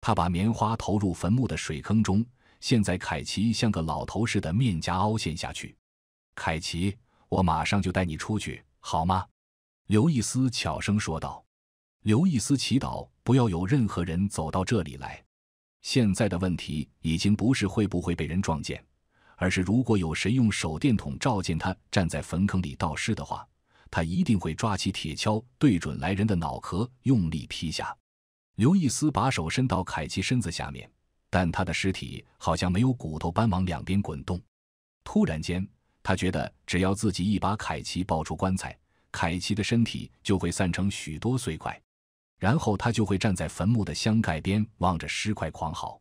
他把棉花投入坟墓的水坑中。现在，凯奇像个老头似的，面颊凹陷下去。凯奇，我马上就带你出去，好吗？刘易斯悄声说道。刘易斯祈祷不要有任何人走到这里来。现在的问题已经不是会不会被人撞见，而是如果有谁用手电筒照见他站在坟坑里盗尸的话，他一定会抓起铁锹对准来人的脑壳用力劈下。刘易斯把手伸到凯奇身子下面，但他的尸体好像没有骨头般往两边滚动。突然间，他觉得只要自己一把凯奇抱出棺材，凯奇的身体就会散成许多碎块，然后他就会站在坟墓的箱盖边，望着尸块狂嚎，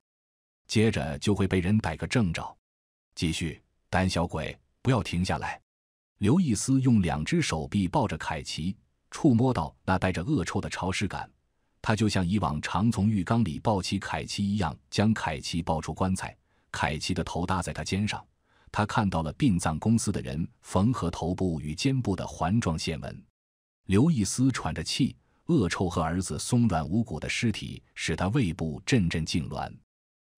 接着就会被人逮个正着。继续，胆小鬼，不要停下来！刘易斯用两只手臂抱着凯奇，触摸到那带着恶臭的潮湿感。他就像以往常从浴缸里抱起凯奇一样，将凯奇抱出棺材。凯奇的头搭在他肩上，他看到了殡葬公司的人缝合头部与肩部的环状线纹。刘易斯喘着气，恶臭和儿子松软无骨的尸体使他胃部阵阵痉挛。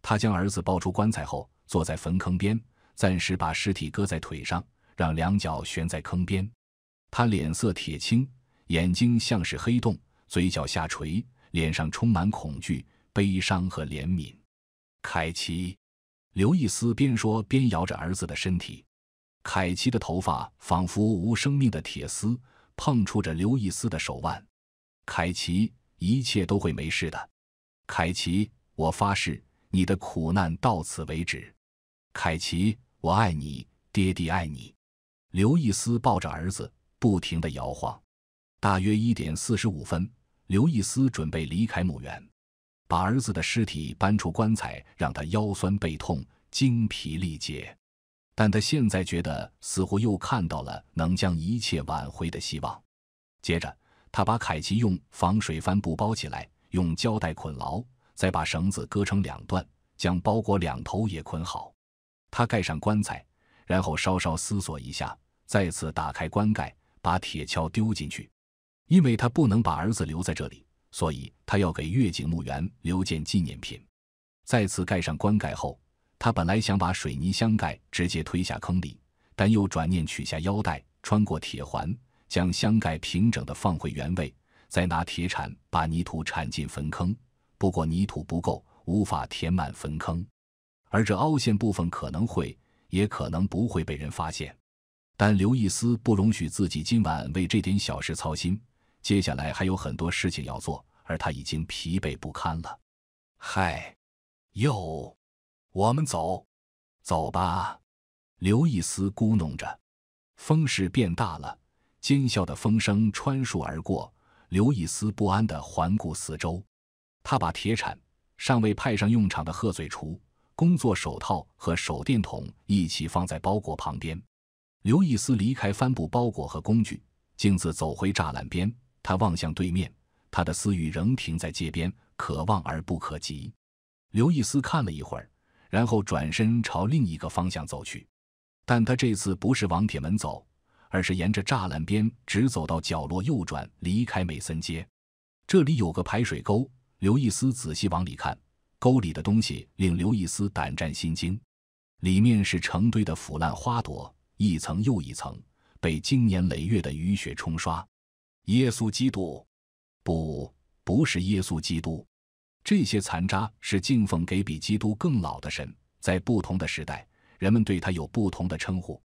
他将儿子抱出棺材后，坐在坟坑边，暂时把尸体搁在腿上，让两脚悬在坑边。他脸色铁青，眼睛像是黑洞，嘴角下垂。脸上充满恐惧、悲伤和怜悯。凯奇，刘易斯边说边摇着儿子的身体。凯奇的头发仿佛无生命的铁丝，碰触着刘易斯的手腕。凯奇，一切都会没事的。凯奇，我发誓，你的苦难到此为止。凯奇，我爱你，爹地爱你。刘易斯抱着儿子，不停的摇晃。大约一点四十五分。刘易斯准备离开墓园，把儿子的尸体搬出棺材，让他腰酸背痛、精疲力竭。但他现在觉得，似乎又看到了能将一切挽回的希望。接着，他把凯奇用防水帆布包起来，用胶带捆牢，再把绳子割成两段，将包裹两头也捆好。他盖上棺材，然后稍稍思索一下，再次打开棺盖，把铁锹丢进去。因为他不能把儿子留在这里，所以他要给月景墓园留件纪念品。再次盖上棺盖后，他本来想把水泥箱盖直接推下坑里，但又转念取下腰带，穿过铁环，将箱盖平整的放回原位，再拿铁铲把泥土铲进坟坑。不过泥土不够，无法填满坟坑，而这凹陷部分可能会也可能不会被人发现。但刘易斯不容许自己今晚为这点小事操心。接下来还有很多事情要做，而他已经疲惫不堪了。嗨，哟，我们走，走吧。刘易斯咕哝着。风势变大了，尖啸的风声穿树而过。刘易斯不安的环顾四周，他把铁铲、尚未派上用场的鹤嘴锄、工作手套和手电筒一起放在包裹旁边。刘易斯离开帆布包裹和工具，径自走回栅栏边。他望向对面，他的私语仍停在街边，可望而不可及。刘易斯看了一会儿，然后转身朝另一个方向走去。但他这次不是往铁门走，而是沿着栅栏边直走到角落，右转离开美森街。这里有个排水沟，刘易斯仔细往里看，沟里的东西令刘易斯胆战心惊。里面是成堆的腐烂花朵，一层又一层，被经年累月的雨雪冲刷。耶稣基督，不，不是耶稣基督。这些残渣是敬奉给比基督更老的神。在不同的时代，人们对他有不同的称呼。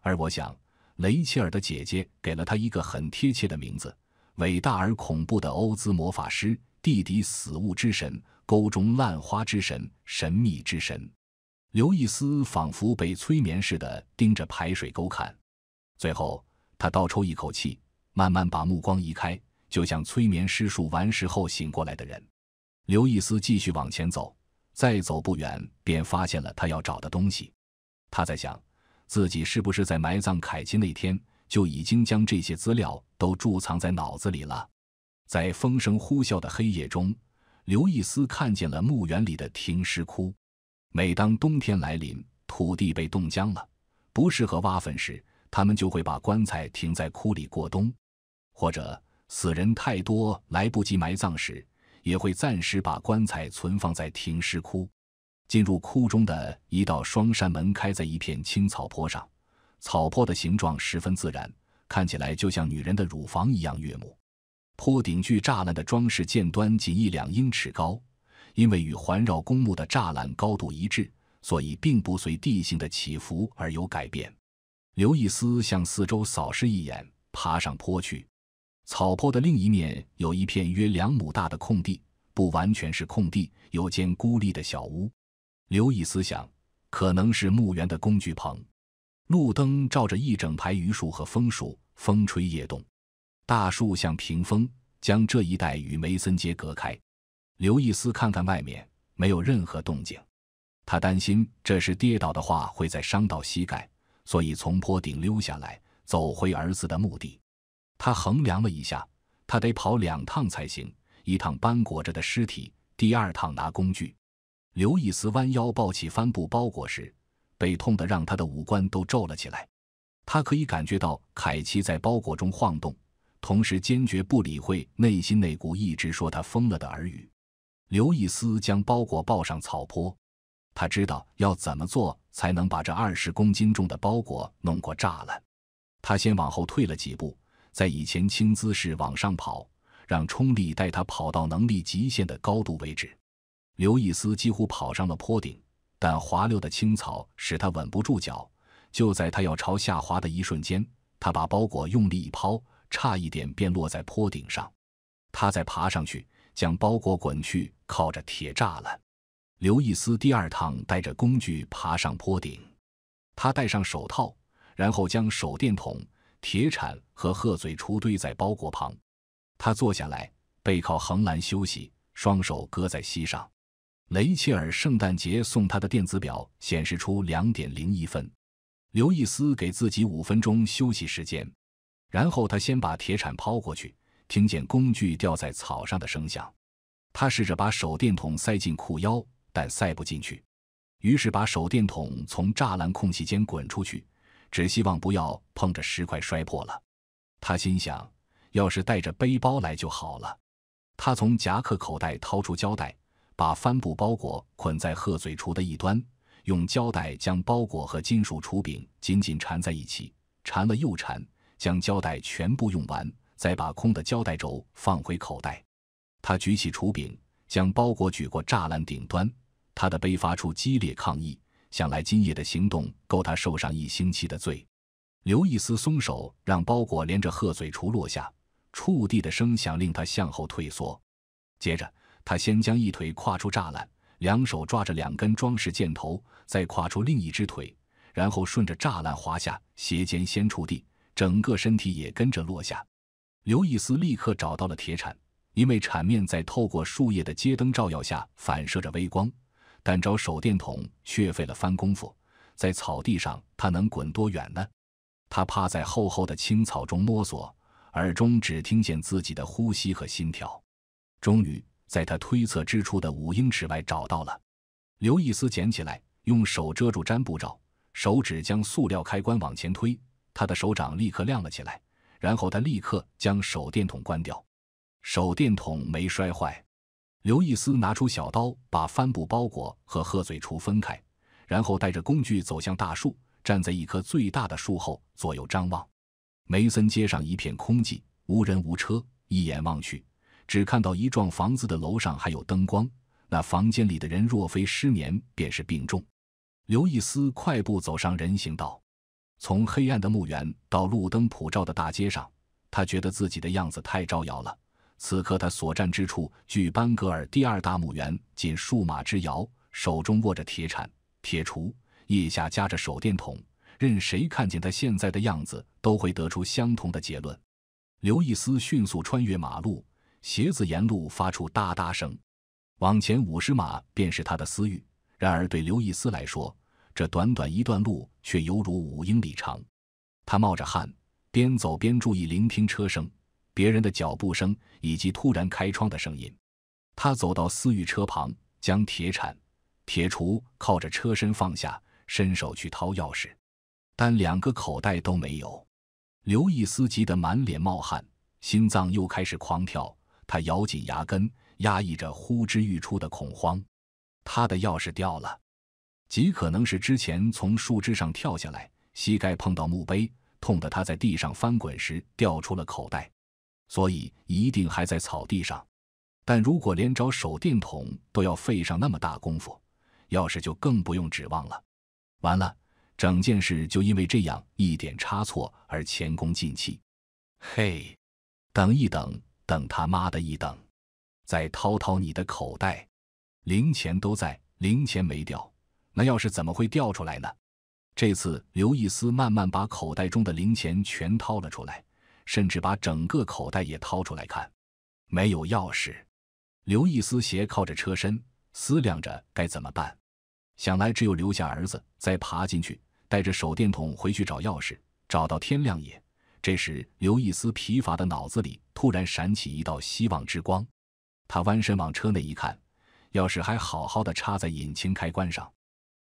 而我想，雷切尔的姐姐给了他一个很贴切的名字：伟大而恐怖的欧兹魔法师，地底死物之神，沟中烂花之神，神秘之神。刘易斯仿佛被催眠似的盯着排水沟看，最后他倒抽一口气。慢慢把目光移开，就像催眠施术完事后醒过来的人。刘易斯继续往前走，再走不远便发现了他要找的东西。他在想，自己是不是在埋葬凯金那天就已经将这些资料都贮藏在脑子里了？在风声呼啸的黑夜中，刘易斯看见了墓园里的停尸窟。每当冬天来临，土地被冻僵了，不适合挖坟时，他们就会把棺材停在窟里过冬。或者死人太多来不及埋葬时，也会暂时把棺材存放在停尸窟。进入窟中的一道双山门开在一片青草坡上，草坡的形状十分自然，看起来就像女人的乳房一样悦目。坡顶距栅栏的装饰尖端仅一两英尺高，因为与环绕公墓的栅栏高度一致，所以并不随地形的起伏而有改变。刘易斯向四周扫视一眼，爬上坡去。草坡的另一面有一片约两亩大的空地，不完全是空地，有间孤立的小屋。刘易斯想，可能是墓园的工具棚。路灯照着一整排榆树和枫树，风吹叶动，大树像屏风，将这一带与梅森街隔开。刘易斯看看外面，没有任何动静。他担心这是跌倒的话会再伤到膝盖，所以从坡顶溜下来，走回儿子的墓地。他衡量了一下，他得跑两趟才行：一趟搬裹着的尸体，第二趟拿工具。刘易斯弯腰抱起帆布包裹时，被痛得让他的五官都皱了起来。他可以感觉到凯奇在包裹中晃动，同时坚决不理会内心那股一直说他疯了的耳语。刘易斯将包裹抱上草坡，他知道要怎么做才能把这二十公斤重的包裹弄过栅栏。他先往后退了几步。在以前，轻姿势往上跑，让冲力带他跑到能力极限的高度为止。刘易斯几乎跑上了坡顶，但滑溜的青草使他稳不住脚。就在他要朝下滑的一瞬间，他把包裹用力一抛，差一点便落在坡顶上。他再爬上去，将包裹滚去，靠着铁栅栏。刘易斯第二趟带着工具爬上坡顶，他戴上手套，然后将手电筒。铁铲和鹤嘴锄堆在包裹旁，他坐下来，背靠横栏休息，双手搁在膝上。雷切尔圣诞节送他的电子表显示出两点零一分。刘易斯给自己五分钟休息时间，然后他先把铁铲抛过去，听见工具掉在草上的声响。他试着把手电筒塞进裤腰，但塞不进去，于是把手电筒从栅栏空隙间滚出去。只希望不要碰着石块摔破了。他心想，要是带着背包来就好了。他从夹克口袋掏出胶带，把帆布包裹捆在鹤嘴锄的一端，用胶带将包裹和金属锄柄紧紧缠在一起，缠了又缠，将胶带全部用完，再把空的胶带轴放回口袋。他举起锄柄，将包裹举过栅栏顶端，他的背发出激烈抗议。想来今夜的行动够他受上一星期的罪。刘易斯松手，让包裹连着鹤嘴锄落下，触地的声响令他向后退缩。接着，他先将一腿跨出栅栏，两手抓着两根装饰箭头，再跨出另一只腿，然后顺着栅栏滑下，鞋尖先触地，整个身体也跟着落下。刘易斯立刻找到了铁铲，因为铲面在透过树叶的街灯照耀下反射着微光。但找手电筒却费了番功夫，在草地上，他能滚多远呢？他趴在厚厚的青草中摸索，耳中只听见自己的呼吸和心跳。终于，在他推测之处的五英尺外找到了。刘易斯捡起来，用手遮住占布罩，手指将塑料开关往前推，他的手掌立刻亮了起来。然后他立刻将手电筒关掉。手电筒没摔坏。刘易斯拿出小刀，把帆布包裹和鹤嘴锄分开，然后带着工具走向大树，站在一棵最大的树后左右张望。梅森街上一片空寂，无人无车，一眼望去，只看到一幢房子的楼上还有灯光。那房间里的人，若非失眠，便是病重。刘易斯快步走上人行道，从黑暗的墓园到路灯普照的大街上，他觉得自己的样子太招摇了。此刻，他所站之处距班格尔第二大墓园仅数码之遥，手中握着铁铲、铁锄，腋下夹着手电筒。任谁看见他现在的样子，都会得出相同的结论。刘易斯迅速穿越马路，鞋子沿路发出哒哒声。往前五十码便是他的私域，然而对刘易斯来说，这短短一段路却犹如五英里长。他冒着汗，边走边注意聆听车声。别人的脚步声以及突然开窗的声音，他走到私域车旁，将铁铲、铁锄靠着车身放下，伸手去掏钥匙，但两个口袋都没有。刘易斯急得满脸冒汗，心脏又开始狂跳，他咬紧牙根，压抑着呼之欲出的恐慌。他的钥匙掉了，极可能是之前从树枝上跳下来，膝盖碰到墓碑，痛得他在地上翻滚时掉出了口袋。所以一定还在草地上，但如果连找手电筒都要费上那么大功夫，钥匙就更不用指望了。完了，整件事就因为这样一点差错而前功尽弃。嘿，等一等，等他妈的一等，再掏掏你的口袋，零钱都在，零钱没掉，那钥匙怎么会掉出来呢？这次刘易斯慢慢把口袋中的零钱全掏了出来。甚至把整个口袋也掏出来看，没有钥匙。刘易斯斜靠着车身，思量着该怎么办。想来只有留下儿子，再爬进去，带着手电筒回去找钥匙，找到天亮也。这时，刘易斯疲乏的脑子里突然闪起一道希望之光。他弯身往车内一看，钥匙还好好的插在引擎开关上。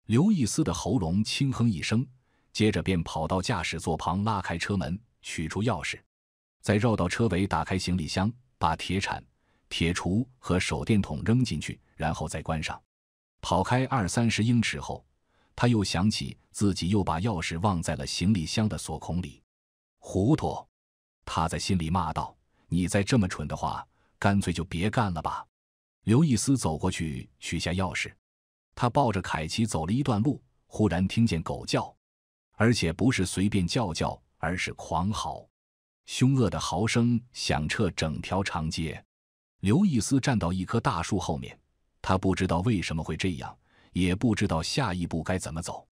刘易斯的喉咙轻哼一声，接着便跑到驾驶座旁，拉开车门，取出钥匙。再绕到车尾，打开行李箱，把铁铲、铁锄和手电筒扔进去，然后再关上。跑开二三十英尺后，他又想起自己又把钥匙忘在了行李箱的锁孔里。糊涂！他在心里骂道：“你再这么蠢的话，干脆就别干了吧。”刘易斯走过去取下钥匙。他抱着凯奇走了一段路，忽然听见狗叫，而且不是随便叫叫，而是狂嚎。凶恶的嚎声响彻整条长街。刘易斯站到一棵大树后面，他不知道为什么会这样，也不知道下一步该怎么走。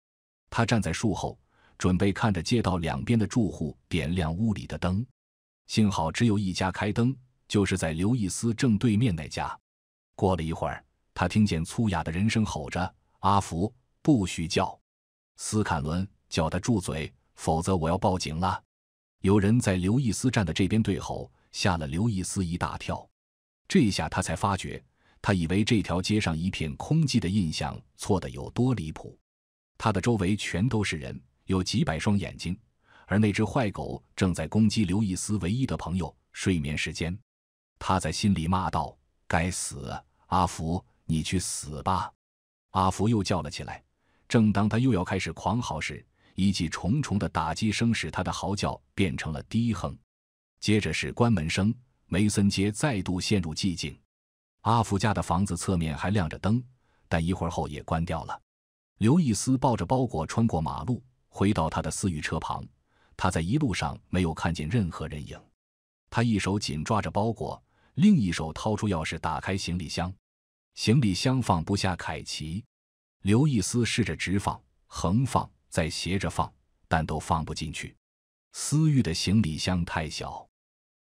他站在树后，准备看着街道两边的住户点亮屋里的灯。幸好只有一家开灯，就是在刘易斯正对面那家。过了一会儿，他听见粗哑的人声吼着：“阿福，不许叫！斯坎伦，叫他住嘴，否则我要报警了。”有人在刘易斯站的这边对后，吓了刘易斯一大跳。这下他才发觉，他以为这条街上一片空寂的印象错得有多离谱。他的周围全都是人，有几百双眼睛，而那只坏狗正在攻击刘易斯唯一的朋友——睡眠时间。他在心里骂道：“该死，阿福，你去死吧！”阿福又叫了起来。正当他又要开始狂嚎时，一记重重的打击声使他的嚎叫变成了低哼，接着是关门声。梅森街再度陷入寂静。阿福家的房子侧面还亮着灯，但一会儿后也关掉了。刘易斯抱着包裹穿过马路，回到他的思域车旁。他在一路上没有看见任何人影。他一手紧抓着包裹，另一手掏出钥匙打开行李箱。行李箱放不下凯奇，刘易斯试着直放、横放。再斜着放，但都放不进去。思域的行李箱太小，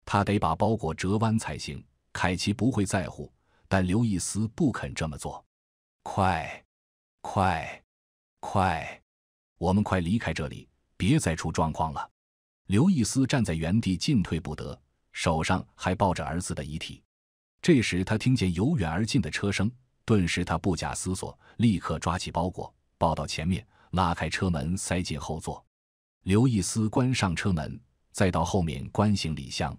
他得把包裹折弯才行。凯奇不会在乎，但刘易斯不肯这么做。快，快，快！我们快离开这里，别再出状况了。刘易斯站在原地进退不得，手上还抱着儿子的遗体。这时他听见由远而近的车声，顿时他不假思索，立刻抓起包裹抱到前面。拉开车门，塞进后座。刘易斯关上车门，再到后面关行李箱。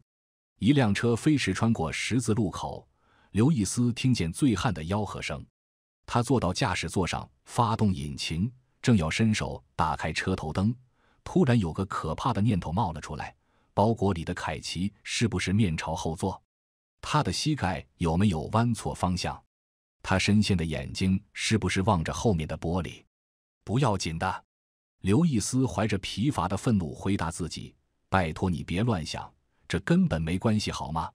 一辆车飞驰穿过十字路口。刘易斯听见醉汉的吆喝声，他坐到驾驶座上，发动引擎，正要伸手打开车头灯，突然有个可怕的念头冒了出来：包裹里的凯奇是不是面朝后座？他的膝盖有没有弯错方向？他深陷的眼睛是不是望着后面的玻璃？不要紧的，刘易斯怀着疲乏的愤怒回答自己：“拜托你别乱想，这根本没关系，好吗？”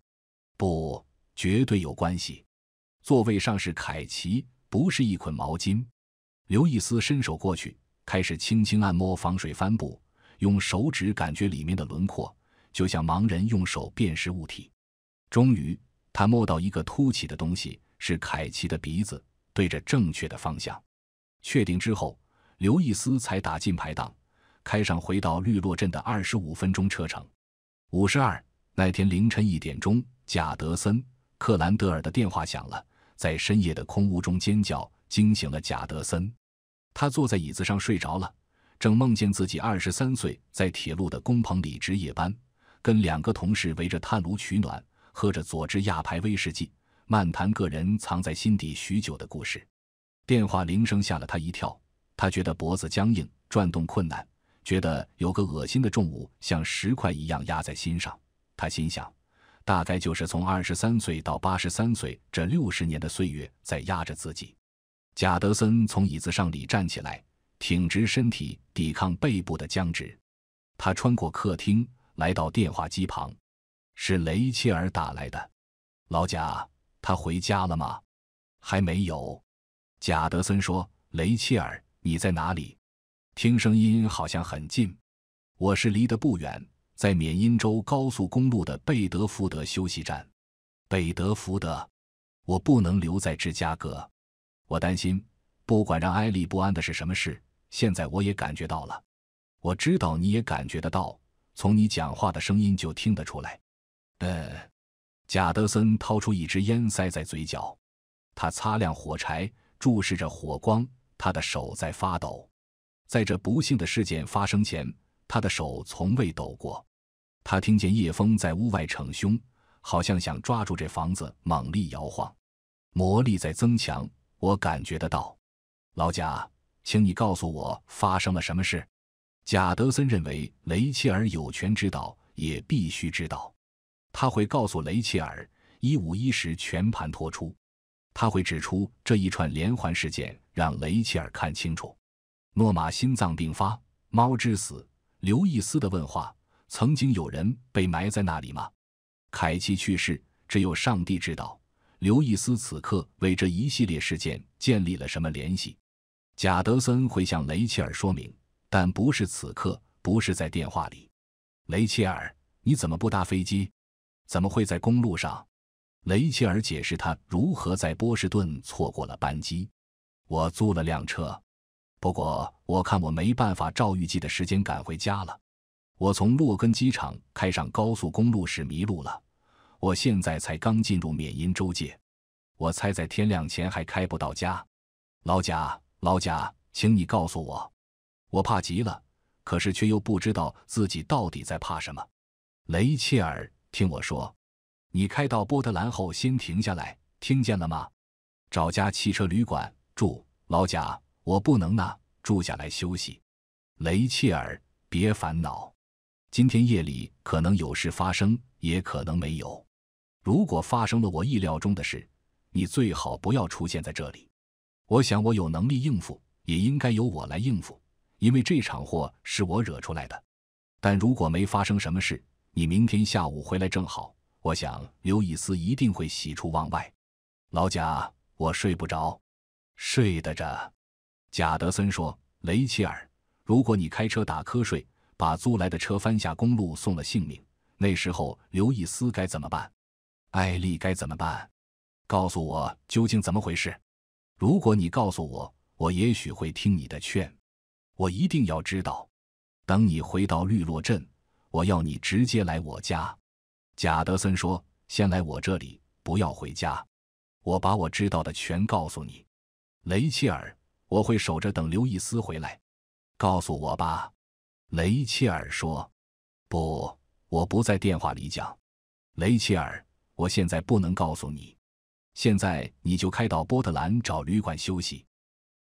不，绝对有关系。座位上是凯奇，不是一捆毛巾。刘易斯伸手过去，开始轻轻按摩防水帆布，用手指感觉里面的轮廓，就像盲人用手辨识物体。终于，他摸到一个凸起的东西，是凯奇的鼻子，对着正确的方向。确定之后。刘易斯才打进排档，开上回到绿落镇的二十五分钟车程。五十二那天凌晨一点钟，贾德森·克兰德尔的电话响了，在深夜的空屋中尖叫，惊醒了贾德森。他坐在椅子上睡着了，正梦见自己二十三岁，在铁路的工棚里值夜班，跟两个同事围着炭炉取暖，喝着佐治亚牌威士忌，漫谈个人藏在心底许久的故事。电话铃声吓了他一跳。他觉得脖子僵硬，转动困难，觉得有个恶心的重物像石块一样压在心上。他心想，大概就是从二十三岁到八十三岁这六十年的岁月在压着自己。贾德森从椅子上里站起来，挺直身体，抵抗背部的僵直。他穿过客厅，来到电话机旁，是雷切尔打来的。老贾，他回家了吗？还没有。贾德森说：“雷切尔。”你在哪里？听声音好像很近。我是离得不远，在缅因州高速公路的贝德福德休息站。贝德福德，我不能留在芝加哥。我担心，不管让埃利不安的是什么事，现在我也感觉到了。我知道你也感觉得到，从你讲话的声音就听得出来。呃，贾德森掏出一支烟，塞在嘴角。他擦亮火柴，注视着火光。他的手在发抖，在这不幸的事件发生前，他的手从未抖过。他听见叶风在屋外逞凶，好像想抓住这房子，猛力摇晃。魔力在增强，我感觉得到。老贾，请你告诉我发生了什么事。贾德森认为雷切尔有权知道，也必须知道。他会告诉雷切尔一五一十、全盘托出。他会指出这一串连环事件。让雷切尔看清楚，诺玛心脏病发，猫之死，刘易斯的问话。曾经有人被埋在那里吗？凯奇去世，只有上帝知道。刘易斯此刻为这一系列事件建立了什么联系？贾德森会向雷切尔说明，但不是此刻，不是在电话里。雷切尔，你怎么不搭飞机？怎么会在公路上？雷切尔解释，他如何在波士顿错过了班机。我租了辆车，不过我看我没办法照预计的时间赶回家了。我从洛根机场开上高速公路时迷路了。我现在才刚进入缅因州界，我猜在天亮前还开不到家。老贾，老贾，请你告诉我，我怕极了，可是却又不知道自己到底在怕什么。雷切尔，听我说，你开到波特兰后先停下来，听见了吗？找家汽车旅馆。住老贾，我不能那住下来休息。雷切尔，别烦恼，今天夜里可能有事发生，也可能没有。如果发生了我意料中的事，你最好不要出现在这里。我想我有能力应付，也应该由我来应付，因为这场祸是我惹出来的。但如果没发生什么事，你明天下午回来正好。我想刘易斯一定会喜出望外。老贾，我睡不着。睡得着，贾德森说：“雷切尔，如果你开车打瞌睡，把租来的车翻下公路，送了性命，那时候刘易斯该怎么办？艾丽该怎么办？告诉我究竟怎么回事。如果你告诉我，我也许会听你的劝。我一定要知道。等你回到绿落镇，我要你直接来我家。”贾德森说：“先来我这里，不要回家。我把我知道的全告诉你。”雷切尔，我会守着等刘易斯回来。告诉我吧，雷切尔说。不，我不在电话里讲。雷切尔，我现在不能告诉你。现在你就开到波特兰找旅馆休息。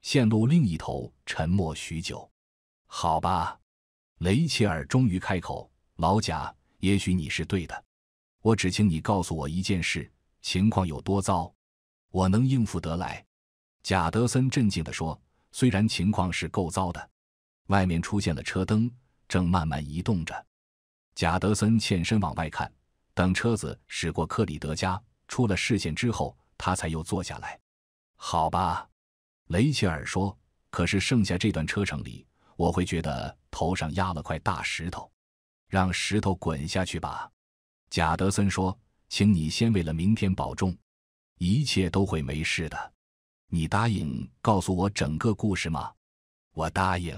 线路另一头沉默许久。好吧，雷切尔终于开口。老贾，也许你是对的。我只请你告诉我一件事：情况有多糟？我能应付得来。贾德森镇静地说：“虽然情况是够糟的，外面出现了车灯，正慢慢移动着。”贾德森欠身往外看，等车子驶过克里德家，出了视线之后，他才又坐下来。“好吧，”雷切尔说，“可是剩下这段车程里，我会觉得头上压了块大石头。让石头滚下去吧。”贾德森说：“请你先为了明天保重，一切都会没事的。”你答应告诉我整个故事吗？我答应。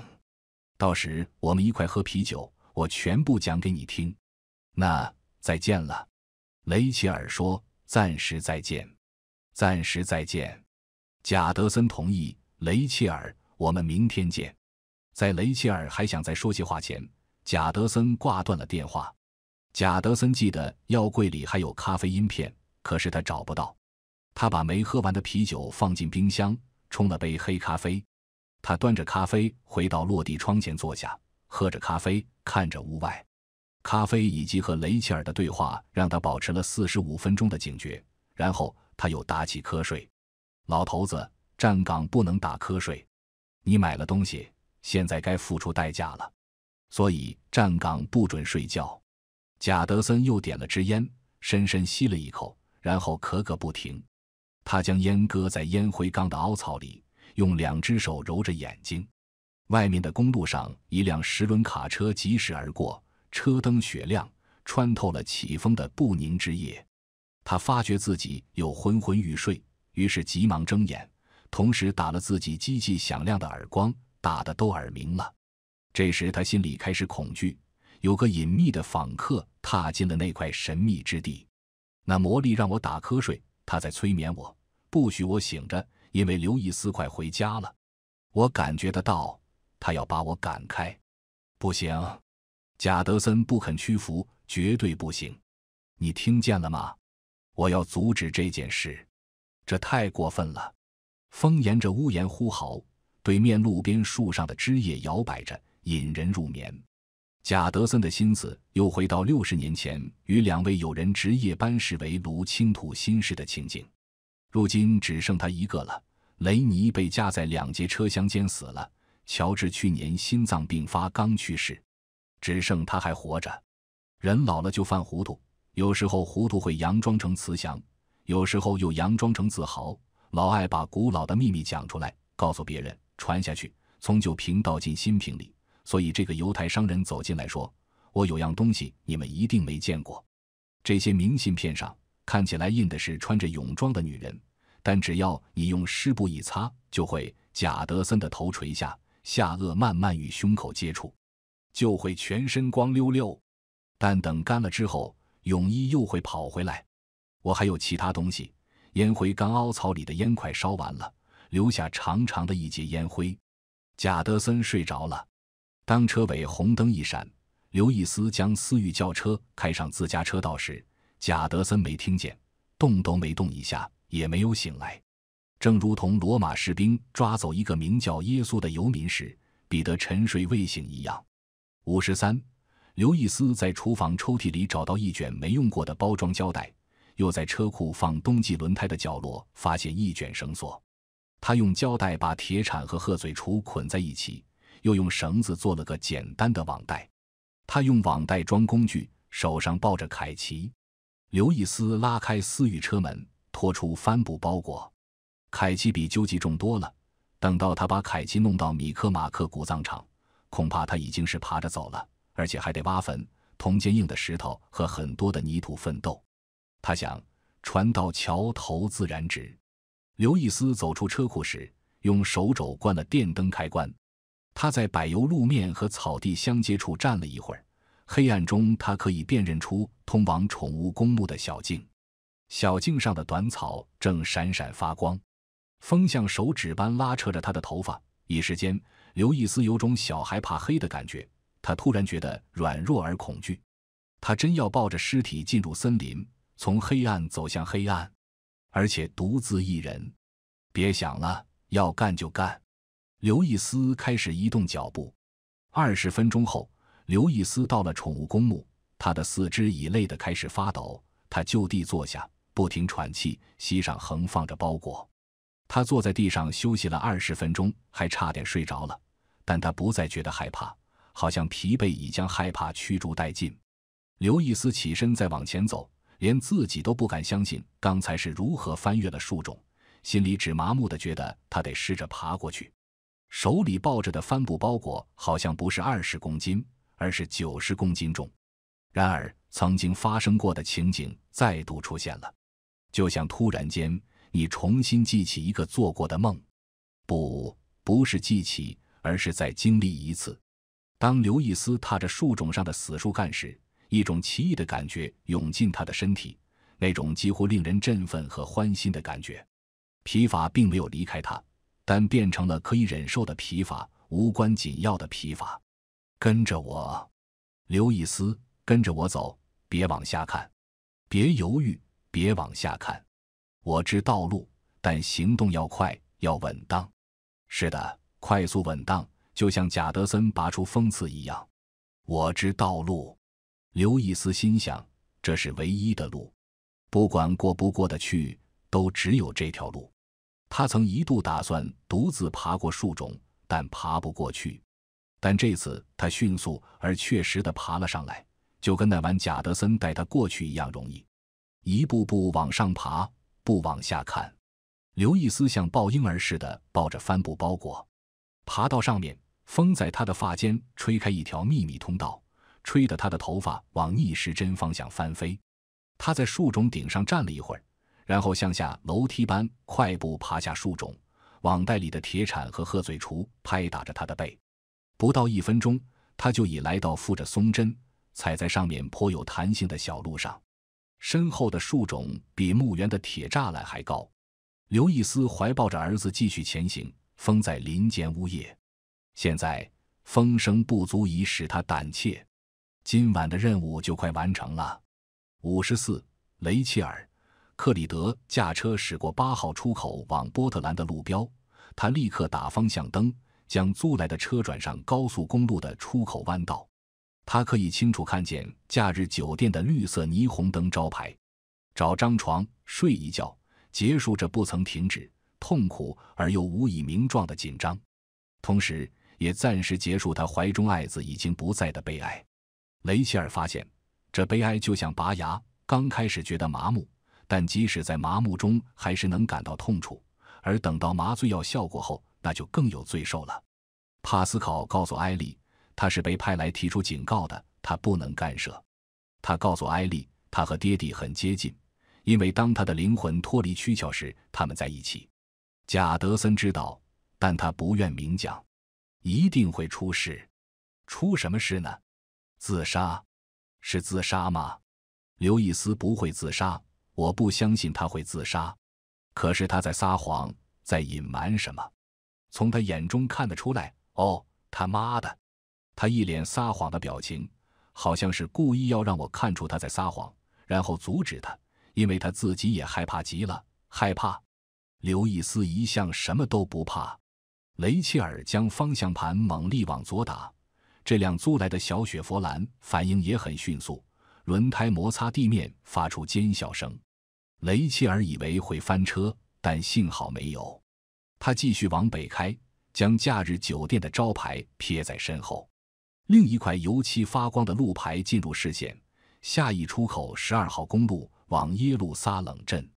到时我们一块喝啤酒，我全部讲给你听。那再见了，雷切尔说。暂时再见，暂时再见。贾德森同意。雷切尔，我们明天见。在雷切尔还想再说些话前，贾德森挂断了电话。贾德森记得药柜里还有咖啡因片，可是他找不到。他把没喝完的啤酒放进冰箱，冲了杯黑咖啡。他端着咖啡回到落地窗前坐下，喝着咖啡，看着屋外。咖啡以及和雷切尔的对话让他保持了四十五分钟的警觉，然后他又打起瞌睡。老头子站岗不能打瞌睡，你买了东西，现在该付出代价了。所以站岗不准睡觉。贾德森又点了支烟，深深吸了一口，然后咳个不停。他将烟搁在烟灰缸的凹槽里，用两只手揉着眼睛。外面的公路上，一辆十轮卡车疾驶而过，车灯雪亮，穿透了起风的不宁之夜。他发觉自己又昏昏欲睡，于是急忙睁眼，同时打了自己机器响亮的耳光，打得都耳鸣了。这时他心里开始恐惧，有个隐秘的访客踏进了那块神秘之地。那魔力让我打瞌睡，他在催眠我。不许我醒着，因为刘易斯快回家了。我感觉得到，他要把我赶开。不行，贾德森不肯屈服，绝对不行。你听见了吗？我要阻止这件事，这太过分了。风沿着屋檐呼号，对面路边树上的枝叶摇摆着，引人入眠。贾德森的心思又回到六十年前与两位友人值夜班时围炉倾吐心事的情景。如今只剩他一个了。雷尼被架在两节车厢间死了。乔治去年心脏病发刚去世，只剩他还活着。人老了就犯糊涂，有时候糊涂会佯装成慈祥，有时候又佯装成自豪。老爱把古老的秘密讲出来，告诉别人，传下去，从酒瓶倒进新瓶里。所以这个犹太商人走进来说：“我有样东西，你们一定没见过。这些明信片上。”看起来印的是穿着泳装的女人，但只要你用湿布一擦，就会贾德森的头垂下，下颚慢慢与胸口接触，就会全身光溜溜。但等干了之后，泳衣又会跑回来。我还有其他东西。烟灰缸凹槽里的烟快烧完了，留下长长的一截烟灰。贾德森睡着了。当车尾红灯一闪，刘易斯将思域轿车开上自家车道时。贾德森没听见，动都没动一下，也没有醒来，正如同罗马士兵抓走一个名叫耶稣的游民时，彼得沉睡未醒一样。五十三，刘易斯在厨房抽屉里找到一卷没用过的包装胶带，又在车库放冬季轮胎的角落发现一卷绳索。他用胶带把铁铲和鹤嘴锄捆在一起，又用绳子做了个简单的网袋。他用网袋装工具，手上抱着凯奇。刘易斯拉开思域车门，拖出帆布包裹。凯奇比究极重多了。等到他把凯奇弄到米克马克古葬场，恐怕他已经是爬着走了，而且还得挖坟，同坚硬的石头和很多的泥土奋斗。他想，船到桥头自然直。刘易斯走出车库时，用手肘关了电灯开关。他在柏油路面和草地相接处站了一会儿。黑暗中，他可以辨认出通往宠物公墓的小径，小径上的短草正闪闪发光。风像手指般拉扯着他的头发，一时间，刘易斯有种小孩怕黑的感觉。他突然觉得软弱而恐惧。他真要抱着尸体进入森林，从黑暗走向黑暗，而且独自一人。别想了，要干就干。刘易斯开始移动脚步。二十分钟后。刘易斯到了宠物公墓，他的四肢已累得开始发抖。他就地坐下，不停喘气，膝上横放着包裹。他坐在地上休息了二十分钟，还差点睡着了。但他不再觉得害怕，好像疲惫已将害怕驱逐殆尽。刘易斯起身再往前走，连自己都不敢相信刚才是如何翻越了树种，心里只麻木的觉得他得试着爬过去。手里抱着的帆布包裹好像不是二十公斤。而是九十公斤重。然而，曾经发生过的情景再度出现了，就像突然间你重新记起一个做过的梦。不，不是记起，而是在经历一次。当刘易斯踏着树种上的死树干时，一种奇异的感觉涌进他的身体，那种几乎令人振奋和欢欣的感觉。疲乏并没有离开他，但变成了可以忍受的疲乏，无关紧要的疲乏。跟着我，刘易斯，跟着我走，别往下看，别犹豫，别往下看。我知道路，但行动要快，要稳当。是的，快速稳当，就像贾德森拔出锋刺一样。我知道路，刘易斯心想，这是唯一的路，不管过不过得去，都只有这条路。他曾一度打算独自爬过树种，但爬不过去。但这次他迅速而确实的爬了上来，就跟那晚贾德森带他过去一样容易。一步步往上爬，不往下看。刘易斯像抱婴儿似的抱着帆布包裹，爬到上面。风在他的发间吹开一条秘密通道，吹得他的头发往逆时针方向翻飞。他在树种顶上站了一会儿，然后向下楼梯般快步爬下树种。网袋里的铁铲和鹤嘴锄拍打着他的背。不到一分钟，他就已来到附着松针、踩在上面颇有弹性的小路上。身后的树种比墓园的铁栅栏还高。刘易斯怀抱着儿子继续前行，风在林间呜咽。现在风声不足以使他胆怯。今晚的任务就快完成了。五十四，雷切尔·克里德驾车驶过八号出口往波特兰的路标，他立刻打方向灯。将租来的车转上高速公路的出口弯道，他可以清楚看见假日酒店的绿色霓虹灯招牌，找张床睡一觉，结束这不曾停止、痛苦而又无以名状的紧张，同时也暂时结束他怀中爱子已经不在的悲哀。雷切尔发现，这悲哀就像拔牙，刚开始觉得麻木，但即使在麻木中，还是能感到痛楚，而等到麻醉药效果后。那就更有罪受了。帕斯考告诉埃利，他是被派来提出警告的，他不能干涉。他告诉埃利，他和爹地很接近，因为当他的灵魂脱离躯壳时，他们在一起。贾德森知道，但他不愿明讲。一定会出事，出什么事呢？自杀？是自杀吗？刘易斯不会自杀，我不相信他会自杀。可是他在撒谎，在隐瞒什么？从他眼中看得出来，哦，他妈的！他一脸撒谎的表情，好像是故意要让我看出他在撒谎，然后阻止他，因为他自己也害怕极了，害怕。刘易斯一向什么都不怕。雷切尔将方向盘猛力往左打，这辆租来的小雪佛兰反应也很迅速，轮胎摩擦地面发出尖笑声。雷切尔以为会翻车，但幸好没有。他继续往北开，将假日酒店的招牌撇在身后。另一块油漆发光的路牌进入视线，下一出口十二号公路往耶路撒冷镇。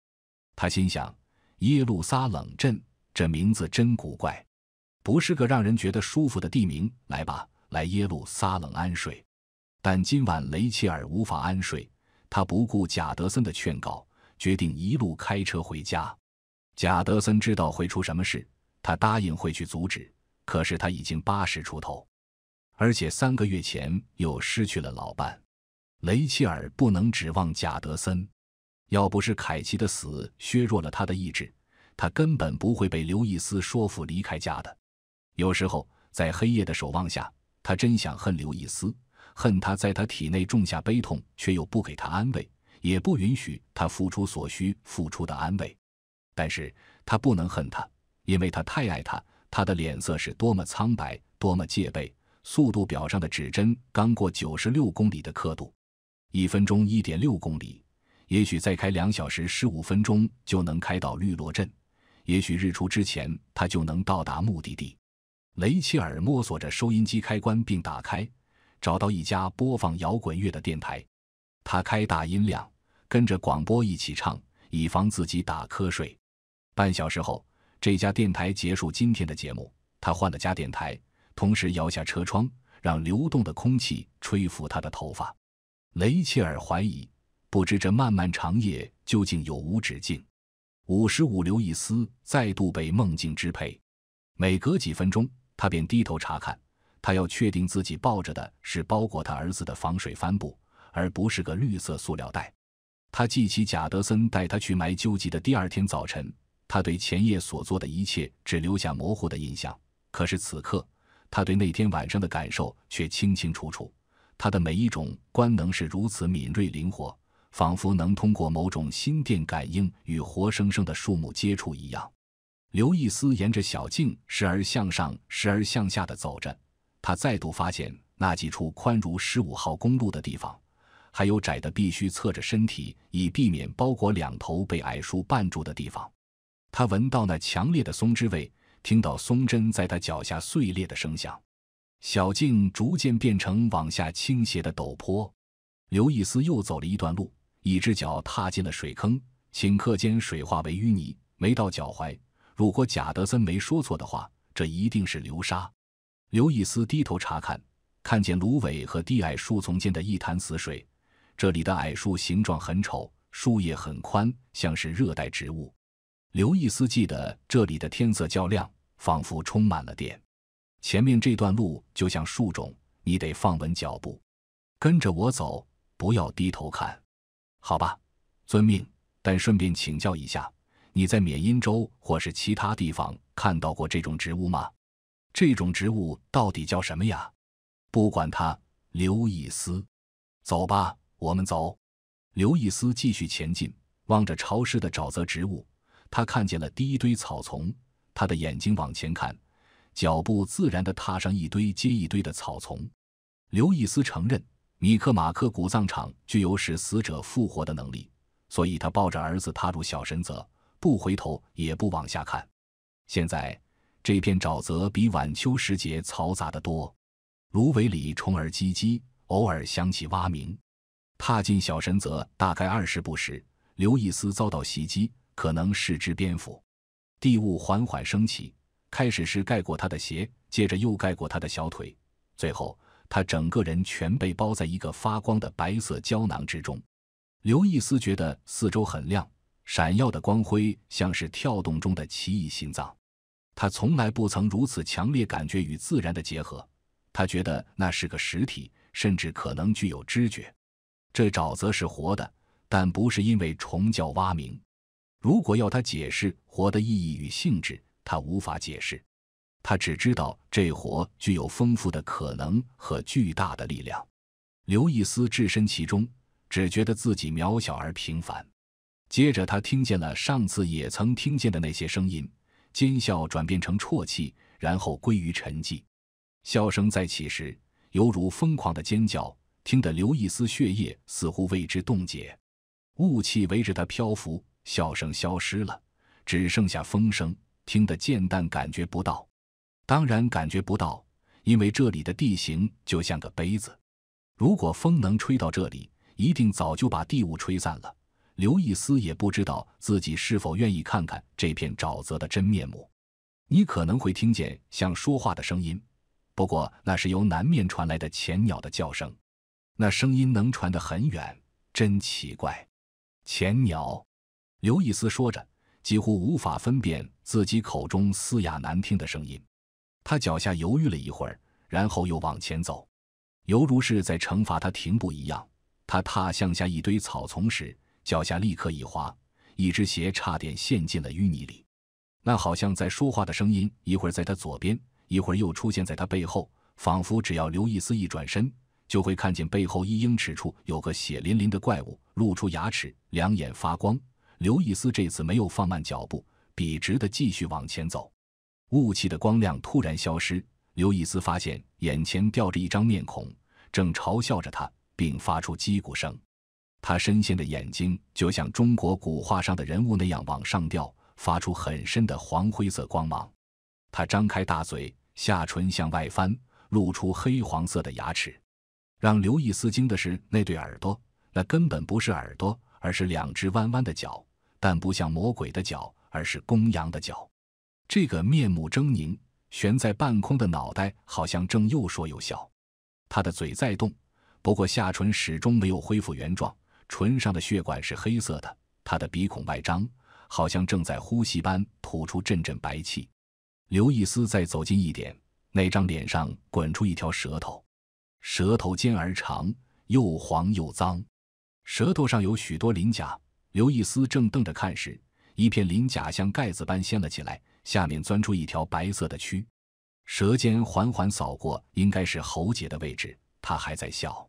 他心想：“耶路撒冷镇这名字真古怪，不是个让人觉得舒服的地名。”来吧，来耶路撒冷安睡。但今晚雷切尔无法安睡，他不顾贾德森的劝告，决定一路开车回家。贾德森知道会出什么事，他答应会去阻止。可是他已经八十出头，而且三个月前又失去了老伴。雷切尔不能指望贾德森。要不是凯奇的死削弱了他的意志，他根本不会被刘易斯说服离开家的。有时候，在黑夜的守望下，他真想恨刘易斯，恨他在他体内种下悲痛，却又不给他安慰，也不允许他付出所需付出的安慰。但是他不能恨他，因为他太爱他。他的脸色是多么苍白，多么戒备！速度表上的指针刚过九十六公里的刻度，一分钟一点六公里。也许再开两小时十五分钟就能开到绿罗镇，也许日出之前他就能到达目的地。雷切尔摸索着收音机开关并打开，找到一家播放摇滚乐的电台，他开大音量，跟着广播一起唱，以防自己打瞌睡。半小时后，这家电台结束今天的节目。他换了家电台，同时摇下车窗，让流动的空气吹拂他的头发。雷切尔怀疑，不知这漫漫长夜究竟有无止境。五十五，刘易斯再度被梦境支配。每隔几分钟，他便低头查看，他要确定自己抱着的是包裹他儿子的防水帆布，而不是个绿色塑料袋。他记起贾德森带他去埋救济的第二天早晨。他对前夜所做的一切只留下模糊的印象，可是此刻他对那天晚上的感受却清清楚楚。他的每一种官能是如此敏锐灵活，仿佛能通过某种心电感应与活生生的树木接触一样。刘易斯沿着小径，时而向上，时而向下的走着。他再度发现那几处宽如十五号公路的地方，还有窄的必须侧着身体以避免包裹两头被矮树绊住的地方。他闻到那强烈的松脂味，听到松针在他脚下碎裂的声响，小径逐渐变成往下倾斜的陡坡。刘易斯又走了一段路，一只脚踏进了水坑，顷刻间水化为淤泥，没到脚踝。如果贾德森没说错的话，这一定是流沙。刘易斯低头查看，看见芦苇和低矮树丛间的一潭死水。这里的矮树形状很丑，树叶很宽，像是热带植物。刘易斯记得这里的天色较亮，仿佛充满了电。前面这段路就像树种，你得放稳脚步，跟着我走，不要低头看，好吧？遵命。但顺便请教一下，你在缅因州或是其他地方看到过这种植物吗？这种植物到底叫什么呀？不管它，刘易斯，走吧，我们走。刘易斯继续前进，望着潮湿的沼泽植物。他看见了第一堆草丛，他的眼睛往前看，脚步自然地踏上一堆接一堆的草丛。刘易斯承认，米克马克古葬场具有使死者复活的能力，所以他抱着儿子踏入小神泽，不回头也不往下看。现在，这片沼泽比晚秋时节嘈杂得多，芦苇里虫儿唧唧，偶尔响起蛙鸣。踏进小神泽大概二十步时，刘易斯遭到袭击。可能是只蝙蝠，地雾缓缓升起，开始时盖过他的鞋，接着又盖过他的小腿，最后他整个人全被包在一个发光的白色胶囊之中。刘易斯觉得四周很亮，闪耀的光辉像是跳动中的奇异心脏。他从来不曾如此强烈感觉与自然的结合，他觉得那是个实体，甚至可能具有知觉。这沼泽是活的，但不是因为虫叫蛙鸣。如果要他解释活的意义与性质，他无法解释。他只知道这活具有丰富的可能和巨大的力量。刘易斯置身其中，只觉得自己渺小而平凡。接着，他听见了上次也曾听见的那些声音，尖笑转变成啜泣，然后归于沉寂。笑声再起时，犹如疯狂的尖叫，听得刘易斯血液似乎为之冻结。雾气围着他漂浮。笑声消失了，只剩下风声。听得见但感觉不到。当然感觉不到，因为这里的地形就像个杯子。如果风能吹到这里，一定早就把地雾吹散了。刘易斯也不知道自己是否愿意看看这片沼泽的真面目。你可能会听见像说话的声音，不过那是由南面传来的潜鸟的叫声。那声音能传得很远，真奇怪。潜鸟。刘易斯说着，几乎无法分辨自己口中嘶哑难听的声音。他脚下犹豫了一会儿，然后又往前走，犹如是在惩罚他停步一样。他踏向下一堆草丛时，脚下立刻一滑，一只鞋差点陷进了淤泥里。那好像在说话的声音，一会儿在他左边，一会儿又出现在他背后，仿佛只要刘易斯一转身，就会看见背后一英尺处有个血淋淋的怪物，露出牙齿，两眼发光。刘易斯这次没有放慢脚步，笔直地继续往前走。雾气的光亮突然消失，刘易斯发现眼前吊着一张面孔，正嘲笑着他，并发出击鼓声。他深陷的眼睛就像中国古画上的人物那样往上吊，发出很深的黄灰色光芒。他张开大嘴，下唇向外翻，露出黑黄色的牙齿。让刘易斯惊的是那对耳朵，那根本不是耳朵，而是两只弯弯的脚。但不像魔鬼的脚，而是公羊的脚。这个面目狰狞、悬在半空的脑袋，好像正又说又笑。他的嘴在动，不过下唇始终没有恢复原状，唇上的血管是黑色的。他的鼻孔外张，好像正在呼吸般，吐出阵阵白气。刘易斯再走近一点，那张脸上滚出一条舌头，舌头尖而长，又黄又脏，舌头上有许多鳞甲。刘易斯正瞪着看时，一片鳞甲像盖子般掀了起来，下面钻出一条白色的蛆，舌尖缓缓扫过，应该是喉结的位置。他还在笑。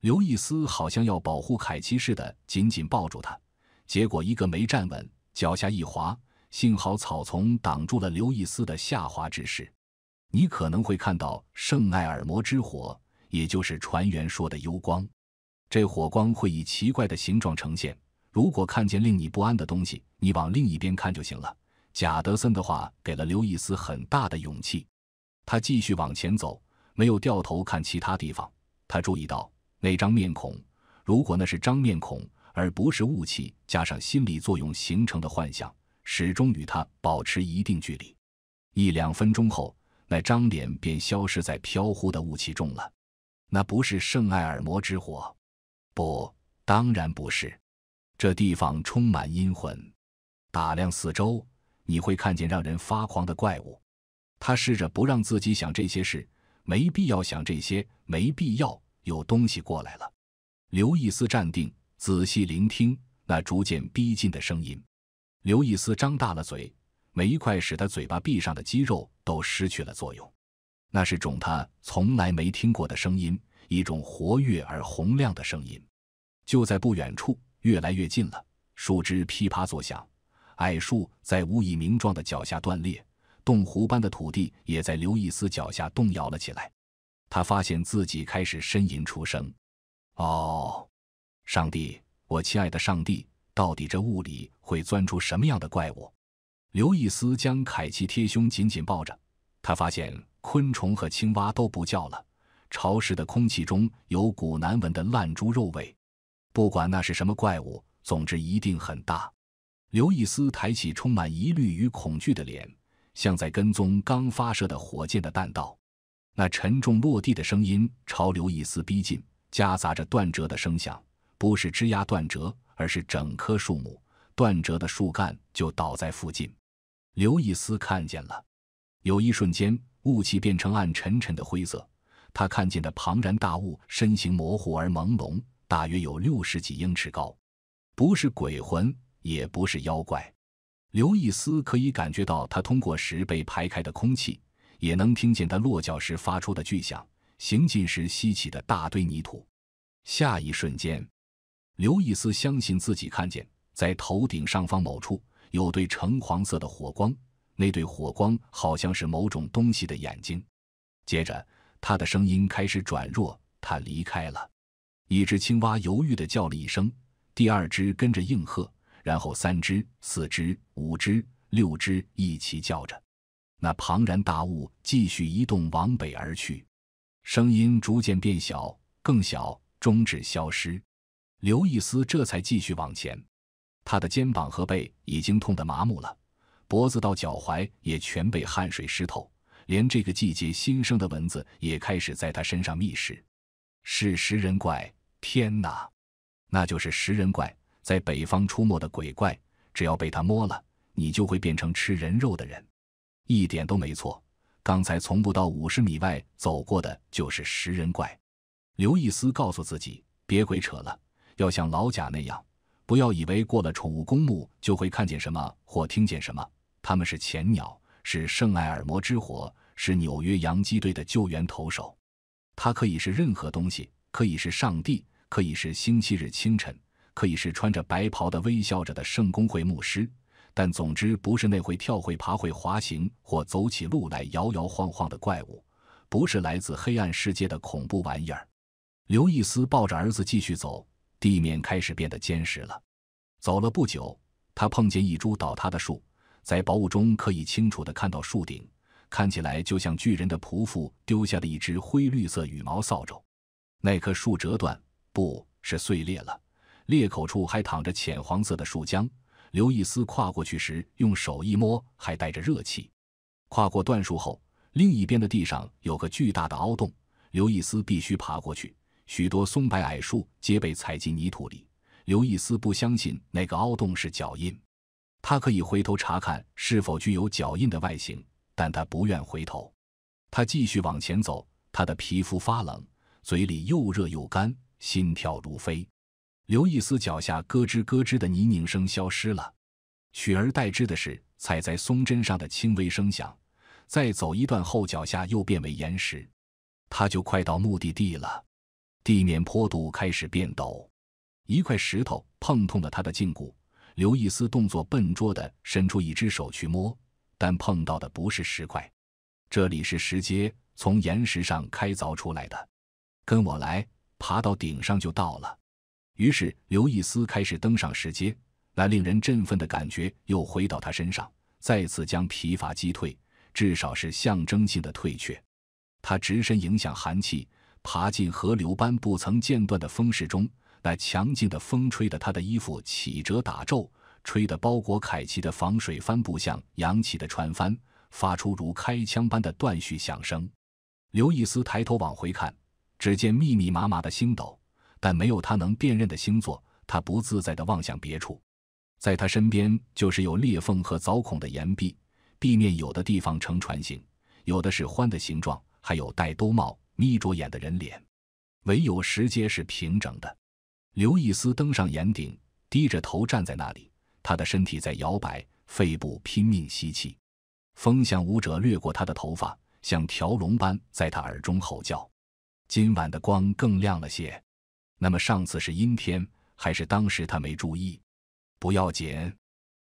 刘易斯好像要保护凯奇似的，紧紧抱住他，结果一个没站稳，脚下一滑，幸好草丛挡住了刘易斯的下滑之势。你可能会看到圣艾尔摩之火，也就是船员说的幽光，这火光会以奇怪的形状呈现。如果看见令你不安的东西，你往另一边看就行了。贾德森的话给了刘易斯很大的勇气，他继续往前走，没有掉头看其他地方。他注意到那张面孔，如果那是张面孔，而不是雾气加上心理作用形成的幻象，始终与他保持一定距离。一两分钟后，那张脸便消失在飘忽的雾气中了。那不是圣艾尔摩之火，不，当然不是。这地方充满阴魂，打量四周，你会看见让人发狂的怪物。他试着不让自己想这些事，没必要想这些，没必要。有东西过来了。刘易斯站定，仔细聆听那逐渐逼近的声音。刘易斯张大了嘴，每一块使他嘴巴闭上的肌肉都失去了作用。那是种他从来没听过的声音，一种活跃而洪亮的声音。就在不远处。越来越近了，树枝噼啪作响，矮树在无以名状的脚下断裂，洞湖般的土地也在刘易斯脚下动摇了起来。他发现自己开始呻吟出声：“哦，上帝，我亲爱的上帝，到底这雾里会钻出什么样的怪物？”刘易斯将凯奇贴胸紧紧抱着，他发现昆虫和青蛙都不叫了，潮湿的空气中有股难闻的烂猪肉味。不管那是什么怪物，总之一定很大。刘易斯抬起充满疑虑与恐惧的脸，像在跟踪刚发射的火箭的弹道。那沉重落地的声音朝刘易斯逼近，夹杂着断折的声响，不是枝丫断折，而是整棵树木断折的树干就倒在附近。刘易斯看见了，有一瞬间雾气变成暗沉沉的灰色，他看见的庞然大物身形模糊而朦胧。大约有六十几英尺高，不是鬼魂，也不是妖怪。刘易斯可以感觉到他通过时被排开的空气，也能听见他落脚时发出的巨响，行进时吸起的大堆泥土。下一瞬间，刘易斯相信自己看见，在头顶上方某处有对橙黄色的火光，那对火光好像是某种东西的眼睛。接着，他的声音开始转弱，他离开了。一只青蛙犹豫地叫了一声，第二只跟着应和，然后三只、四只、五只、六只一起叫着。那庞然大物继续移动，往北而去，声音逐渐变小，更小，终至消失。刘易斯这才继续往前。他的肩膀和背已经痛得麻木了，脖子到脚踝也全被汗水湿透，连这个季节新生的蚊子也开始在他身上觅食。是食人怪。天哪，那就是食人怪，在北方出没的鬼怪，只要被它摸了，你就会变成吃人肉的人，一点都没错。刚才从不到五十米外走过的，就是食人怪。刘易斯告诉自己，别鬼扯了，要像老贾那样，不要以为过了宠物公墓就会看见什么或听见什么。他们是潜鸟，是圣埃尔摩之火，是纽约洋基队的救援投手，它可以是任何东西。可以是上帝，可以是星期日清晨，可以是穿着白袍的微笑着的圣公会牧师，但总之不是那会跳会爬会滑行或走起路来摇摇晃晃的怪物，不是来自黑暗世界的恐怖玩意儿。刘易斯抱着儿子继续走，地面开始变得坚实了。走了不久，他碰见一株倒塌的树，在薄雾中可以清楚地看到树顶，看起来就像巨人的仆妇丢下的一只灰绿色羽毛扫帚。那棵树折断，不是碎裂了，裂口处还淌着浅黄色的树浆。刘易斯跨过去时，用手一摸，还带着热气。跨过断树后，另一边的地上有个巨大的凹洞，刘易斯必须爬过去。许多松柏矮树皆被踩进泥土里。刘易斯不相信那个凹洞是脚印，他可以回头查看是否具有脚印的外形，但他不愿回头。他继续往前走，他的皮肤发冷。嘴里又热又干，心跳如飞。刘易斯脚下咯吱咯吱的泥泞声消失了，取而代之的是踩在松针上的轻微声响。再走一段后，脚下又变为岩石，他就快到目的地了。地面坡度开始变陡，一块石头碰痛了他的胫骨。刘易斯动作笨拙地伸出一只手去摸，但碰到的不是石块，这里是石阶，从岩石上开凿出来的。跟我来，爬到顶上就到了。于是刘易斯开始登上石阶，那令人振奋的感觉又回到他身上，再次将疲乏击退，至少是象征性的退却。他直身迎向寒气，爬进河流般不曾间断的风势中。那强劲的风吹得他的衣服起褶打皱，吹得包裹凯奇的防水帆布像扬起的船帆，发出如开枪般的断续响声。刘易斯抬头往回看。只见密密麻麻的星斗，但没有他能辨认的星座。他不自在地望向别处，在他身边就是有裂缝和凿孔的岩壁，地面有的地方呈船形，有的是獾的形状，还有戴兜帽、眯着眼的人脸。唯有石阶是平整的。刘易斯登上岩顶，低着头站在那里，他的身体在摇摆，肺部拼命吸气，风像舞者掠过他的头发，像条龙般在他耳中吼叫。今晚的光更亮了些，那么上次是阴天，还是当时他没注意？不要紧，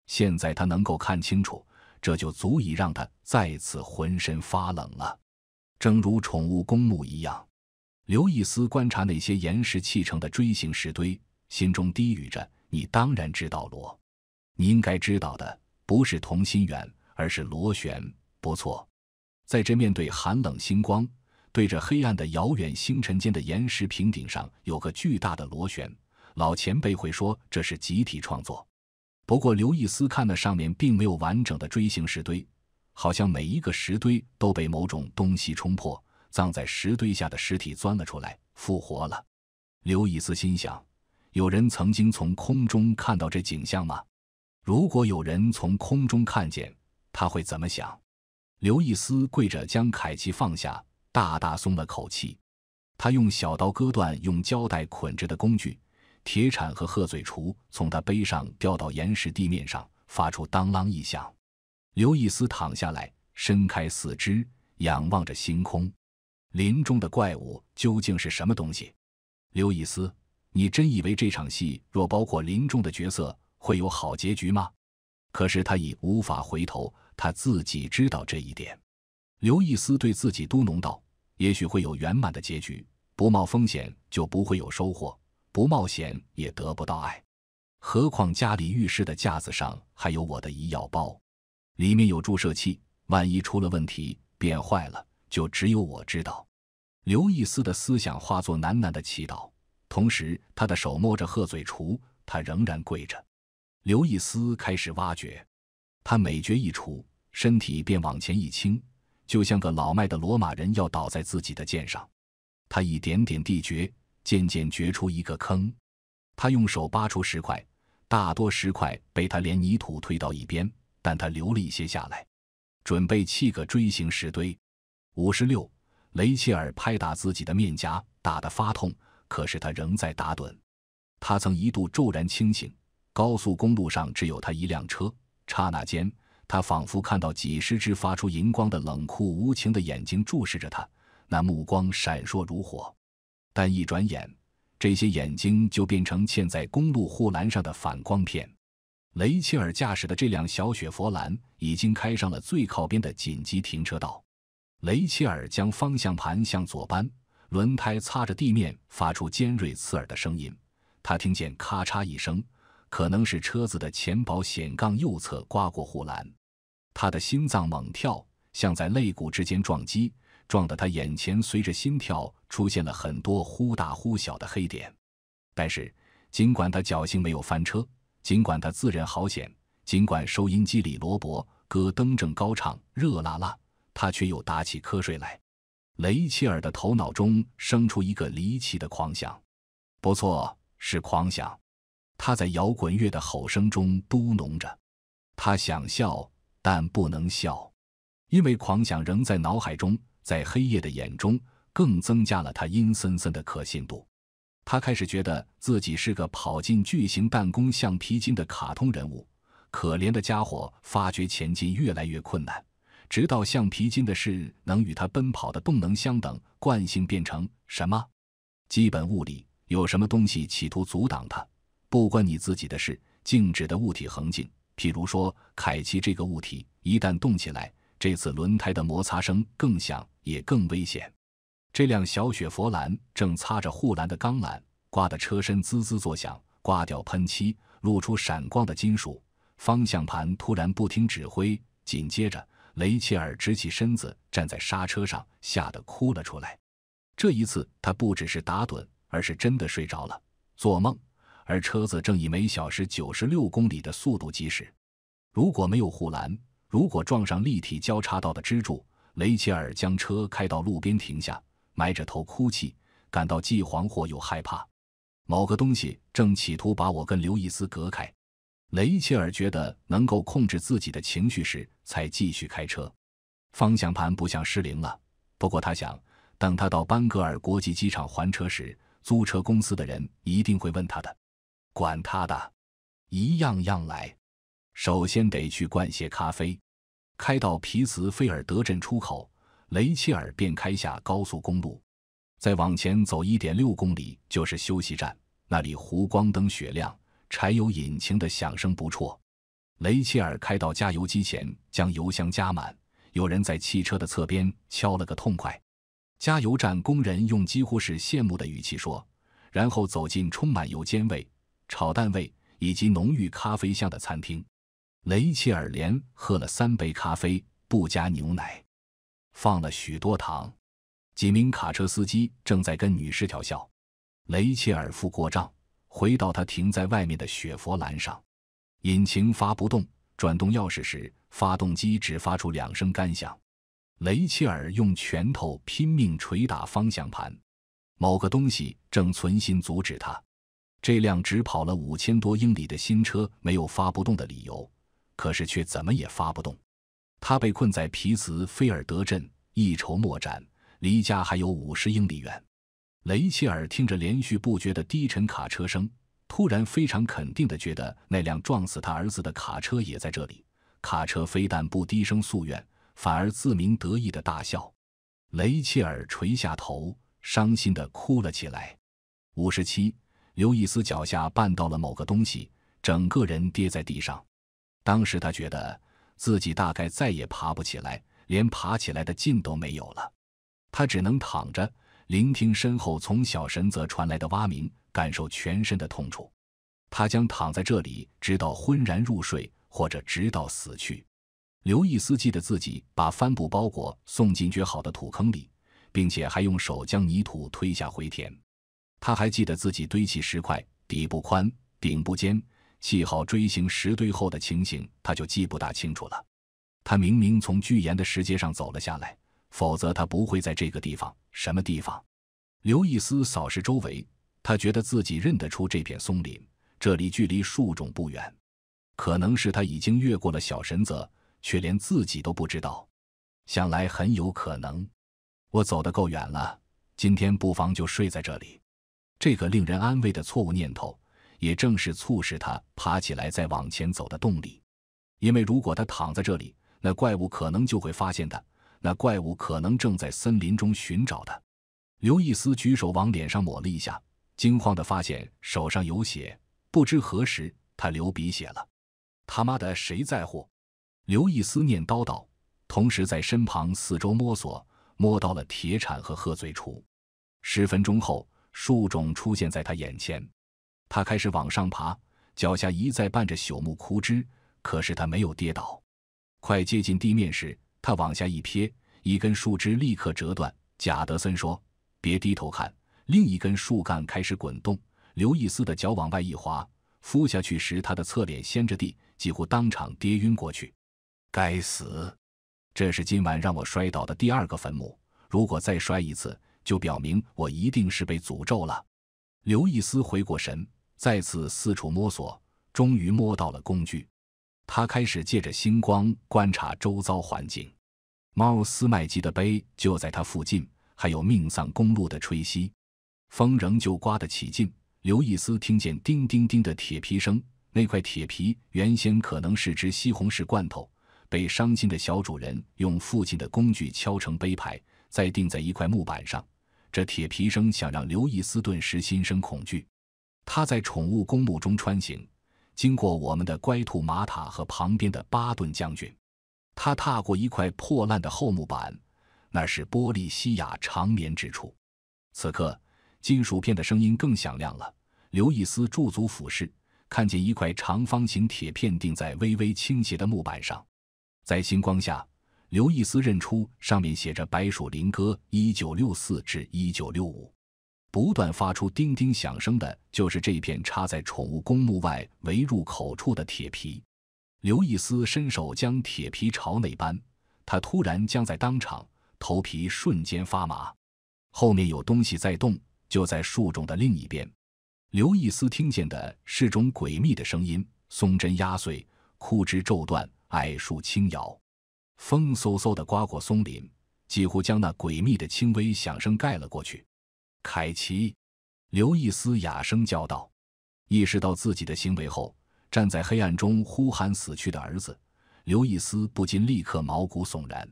现在他能够看清楚，这就足以让他再次浑身发冷了。正如宠物公墓一样，刘易斯观察那些岩石砌成的锥形石堆，心中低语着：“你当然知道罗，你应该知道的不是同心圆，而是螺旋。不错，在这面对寒冷星光。”对着黑暗的遥远星辰间的岩石平顶上，有个巨大的螺旋。老前辈会说这是集体创作，不过刘易斯看那上面并没有完整的锥形石堆，好像每一个石堆都被某种东西冲破，葬在石堆下的尸体钻了出来，复活了。刘易斯心想：有人曾经从空中看到这景象吗？如果有人从空中看见，他会怎么想？刘易斯跪着将凯奇放下。大大松了口气，他用小刀割断用胶带捆着的工具，铁铲和鹤嘴锄从他背上掉到岩石地面上，发出当啷一响。刘易斯躺下来，伸开四肢，仰望着星空。林中的怪物究竟是什么东西？刘易斯，你真以为这场戏若包括林中的角色，会有好结局吗？可是他已无法回头，他自己知道这一点。刘易斯对自己嘟哝道：“也许会有圆满的结局，不冒风险就不会有收获，不冒险也得不到爱。何况家里浴室的架子上还有我的医药包，里面有注射器，万一出了问题变坏了，就只有我知道。”刘易斯的思想化作喃喃的祈祷，同时他的手摸着鹤嘴锄，他仍然跪着。刘易斯开始挖掘，他每掘一锄，身体便往前一倾。就像个老迈的罗马人要倒在自己的剑上，他一点点地掘，渐渐掘出一个坑。他用手扒出石块，大多石块被他连泥土推到一边，但他留了一些下来，准备砌个锥形石堆。五十六，雷切尔拍打自己的面颊，打得发痛，可是他仍在打盹。他曾一度骤然清醒，高速公路上只有他一辆车，刹那间。他仿佛看到几十只发出银光的冷酷无情的眼睛注视着他，那目光闪烁如火，但一转眼，这些眼睛就变成嵌在公路护栏上的反光片。雷切尔驾驶的这辆小雪佛兰已经开上了最靠边的紧急停车道。雷切尔将方向盘向左扳，轮胎擦着地面发出尖锐刺耳的声音。他听见咔嚓一声，可能是车子的前保险杠右侧刮过护栏。他的心脏猛跳，像在肋骨之间撞击，撞得他眼前随着心跳出现了很多忽大忽小的黑点。但是，尽管他侥幸没有翻车，尽管他自认好险，尽管收音机里罗伯·戈登正高唱《热辣辣》，他却又打起瞌睡来。雷切尔的头脑中生出一个离奇的狂想，不错，是狂想。他在摇滚乐的吼声中嘟哝着，他想笑。但不能笑，因为狂想仍在脑海中，在黑夜的眼中，更增加了他阴森森的可信度。他开始觉得自己是个跑进巨型弹弓橡皮筋的卡通人物，可怜的家伙，发觉前进越来越困难，直到橡皮筋的势能与他奔跑的动能相等，惯性变成什么？基本物理有什么东西企图阻挡他？不关你自己的事，静止的物体恒静。譬如说，凯奇这个物体一旦动起来，这次轮胎的摩擦声更响，也更危险。这辆小雪佛兰正擦着护栏的钢缆，刮得车身滋滋作响，刮掉喷漆，露出闪光的金属。方向盘突然不听指挥，紧接着，雷切尔直起身子，站在刹车上，吓得哭了出来。这一次，他不只是打盹，而是真的睡着了，做梦。而车子正以每小时九十六公里的速度疾驶。如果没有护栏，如果撞上立体交叉道的支柱，雷切尔将车开到路边停下，埋着头哭泣，感到既惶惑又害怕。某个东西正企图把我跟刘易斯隔开。雷切尔觉得能够控制自己的情绪时，才继续开车。方向盘不像失灵了，不过他想，等他到班格尔国际机场还车时，租车公司的人一定会问他的。管他的，一样样来。首先得去灌些咖啡。开到皮茨菲尔德镇出口，雷切尔便开下高速公路。再往前走一点六公里就是休息站，那里湖光灯雪亮，柴油引擎的响声不错。雷切尔开到加油机前，将油箱加满。有人在汽车的侧边敲了个痛快。加油站工人用几乎是羡慕的语气说，然后走进充满油间味。炒蛋味以及浓郁咖啡香的餐厅，雷切尔连喝了三杯咖啡，不加牛奶，放了许多糖。几名卡车司机正在跟女士调笑。雷切尔付过账，回到他停在外面的雪佛兰上，引擎发不动。转动钥匙时，发动机只发出两声干响。雷切尔用拳头拼命捶打方向盘，某个东西正存心阻止他。这辆只跑了五千多英里的新车没有发不动的理由，可是却怎么也发不动。他被困在皮茨菲尔德镇，一筹莫展，离家还有五十英里远。雷切尔听着连续不绝的低沉卡车声，突然非常肯定地觉得那辆撞死他儿子的卡车也在这里。卡车非但不低声诉怨，反而自鸣得意地大笑。雷切尔垂下头，伤心地哭了起来。五十七。刘易斯脚下绊到了某个东西，整个人跌在地上。当时他觉得自己大概再也爬不起来，连爬起来的劲都没有了。他只能躺着，聆听身后从小神则传来的蛙鸣，感受全身的痛楚。他将躺在这里，直到昏然入睡，或者直到死去。刘易斯记得自己把帆布包裹送进掘好的土坑里，并且还用手将泥土推下回填。他还记得自己堆起石块，底部宽，顶部尖，砌好锥形石堆后的情形，他就记不大清楚了。他明明从巨岩的石阶上走了下来，否则他不会在这个地方。什么地方？刘易斯扫视周围，他觉得自己认得出这片松林，这里距离树种不远。可能是他已经越过了小神泽，却连自己都不知道。想来很有可能，我走得够远了。今天不妨就睡在这里。这个令人安慰的错误念头，也正是促使他爬起来再往前走的动力。因为如果他躺在这里，那怪物可能就会发现他。那怪物可能正在森林中寻找他。刘易斯举手往脸上抹了一下，惊慌的发现手上有血，不知何时他流鼻血了。他妈的，谁在乎？刘易斯念叨叨，同时在身旁四周摸索，摸到了铁铲和鹤嘴锄。十分钟后。树种出现在他眼前，他开始往上爬，脚下一再绊着朽木枯枝，可是他没有跌倒。快接近地面时，他往下一瞥，一根树枝立刻折断。贾德森说：“别低头看。”另一根树干开始滚动，刘易斯的脚往外一滑，扑下去时，他的侧脸掀着地，几乎当场跌晕过去。该死！这是今晚让我摔倒的第二个坟墓。如果再摔一次……就表明我一定是被诅咒了。刘易斯回过神，再次四处摸索，终于摸到了工具。他开始借着星光观察周遭环境。猫斯麦基的碑就在他附近，还有命丧公路的吹吸。风仍旧刮得起劲。刘易斯听见叮叮叮的铁皮声，那块铁皮原先可能是只西红柿罐头，被伤心的小主人用父亲的工具敲成碑牌，再钉在一块木板上。这铁皮声想让刘易斯顿时心生恐惧。他在宠物公墓中穿行，经过我们的乖兔玛塔和旁边的巴顿将军。他踏过一块破烂的厚木板，那是波利西亚长眠之处。此刻，金属片的声音更响亮了。刘易斯驻足俯视，看见一块长方形铁片钉在微微倾斜的木板上，在星光下。刘易斯认出上面写着《白鼠林歌》，一九六四至一九六五。不断发出叮叮响声的，就是这片插在宠物公墓外围入口处的铁皮。刘易斯伸手将铁皮朝内搬，他突然僵在当场，头皮瞬间发麻。后面有东西在动，就在树种的另一边。刘易斯听见的是种诡秘的声音：松针压碎，枯枝骤断，矮树轻摇。风嗖嗖地刮过松林，几乎将那诡秘的轻微响声盖了过去。凯奇，刘易斯哑声叫道。意识到自己的行为后，站在黑暗中呼喊死去的儿子，刘易斯不禁立刻毛骨悚然。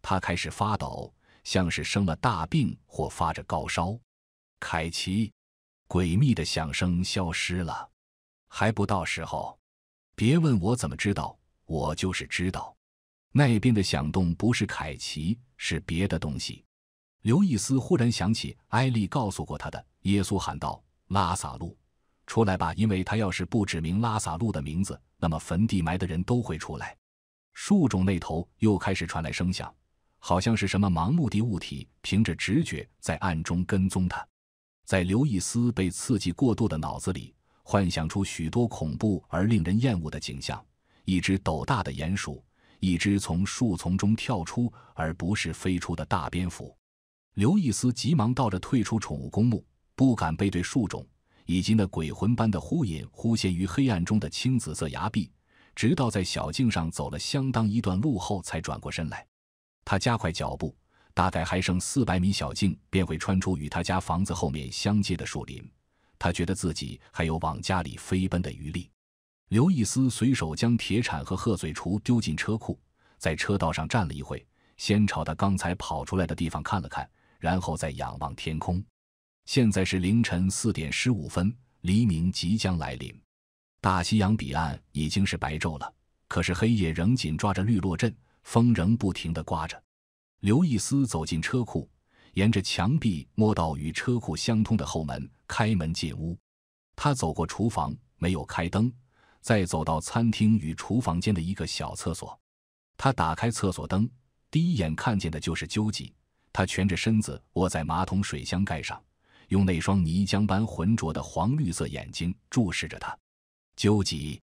他开始发抖，像是生了大病或发着高烧。凯奇，诡秘的响声消失了，还不到时候。别问我怎么知道，我就是知道。那边的响动不是凯奇，是别的东西。刘易斯忽然想起埃利告诉过他的。耶稣喊道：“拉萨路，出来吧！因为他要是不指明拉萨路的名字，那么坟地埋的人都会出来。”树种那头又开始传来声响，好像是什么盲目的物体凭着直觉在暗中跟踪他。在刘易斯被刺激过度的脑子里，幻想出许多恐怖而令人厌恶的景象：一只斗大的鼹鼠。一只从树丛中跳出，而不是飞出的大蝙蝠，刘易斯急忙倒着退出宠物公墓，不敢背对树种，以及那鬼魂般的忽隐忽现于黑暗中的青紫色崖壁。直到在小径上走了相当一段路后，才转过身来。他加快脚步，大概还剩四百米小径便会穿出与他家房子后面相接的树林。他觉得自己还有往家里飞奔的余力。刘易斯随手将铁铲和鹤嘴锄丢进车库，在车道上站了一会，先朝他刚才跑出来的地方看了看，然后再仰望天空。现在是凌晨四点十五分，黎明即将来临，大西洋彼岸已经是白昼了，可是黑夜仍紧抓着绿落阵，风仍不停的刮着。刘易斯走进车库，沿着墙壁摸到与车库相通的后门，开门进屋。他走过厨房，没有开灯。再走到餐厅与厨房间的一个小厕所，他打开厕所灯，第一眼看见的就是究吉。他蜷着身子窝在马桶水箱盖上，用那双泥浆般浑浊的黄绿色眼睛注视着他。究极，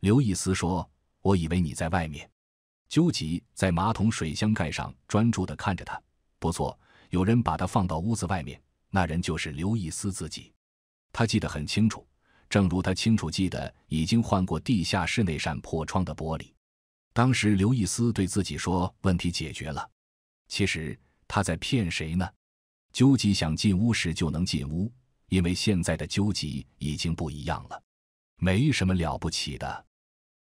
刘易斯说：“我以为你在外面。”究极在马桶水箱盖上专注地看着他。不错，有人把他放到屋子外面，那人就是刘易斯自己。他记得很清楚。正如他清楚记得，已经换过地下室那扇破窗的玻璃。当时刘易斯对自己说：“问题解决了。”其实他在骗谁呢？究极想进屋时就能进屋，因为现在的究极已经不一样了，没什么了不起的。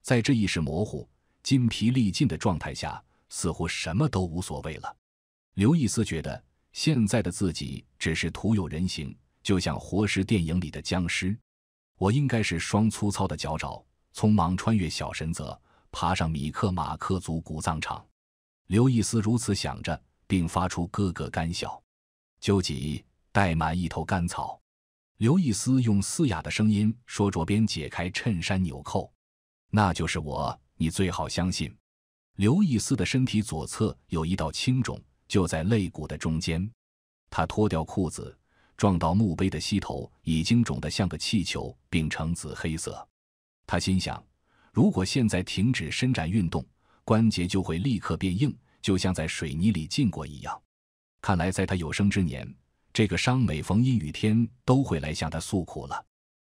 在这意识模糊、筋疲力尽的状态下，似乎什么都无所谓了。刘易斯觉得现在的自己只是徒有人形，就像活尸电影里的僵尸。我应该是双粗糙的脚爪，匆忙穿越小神泽，爬上米克马克族古葬场。刘易斯如此想着，并发出咯咯干笑。究极带满一头干草，刘易斯用嘶哑的声音说着，边解开衬衫纽扣。那就是我，你最好相信。刘易斯的身体左侧有一道青肿，就在肋骨的中间。他脱掉裤子。撞到墓碑的膝头已经肿得像个气球，并呈紫黑色。他心想，如果现在停止伸展运动，关节就会立刻变硬，就像在水泥里浸过一样。看来，在他有生之年，这个伤每逢阴雨天都会来向他诉苦了。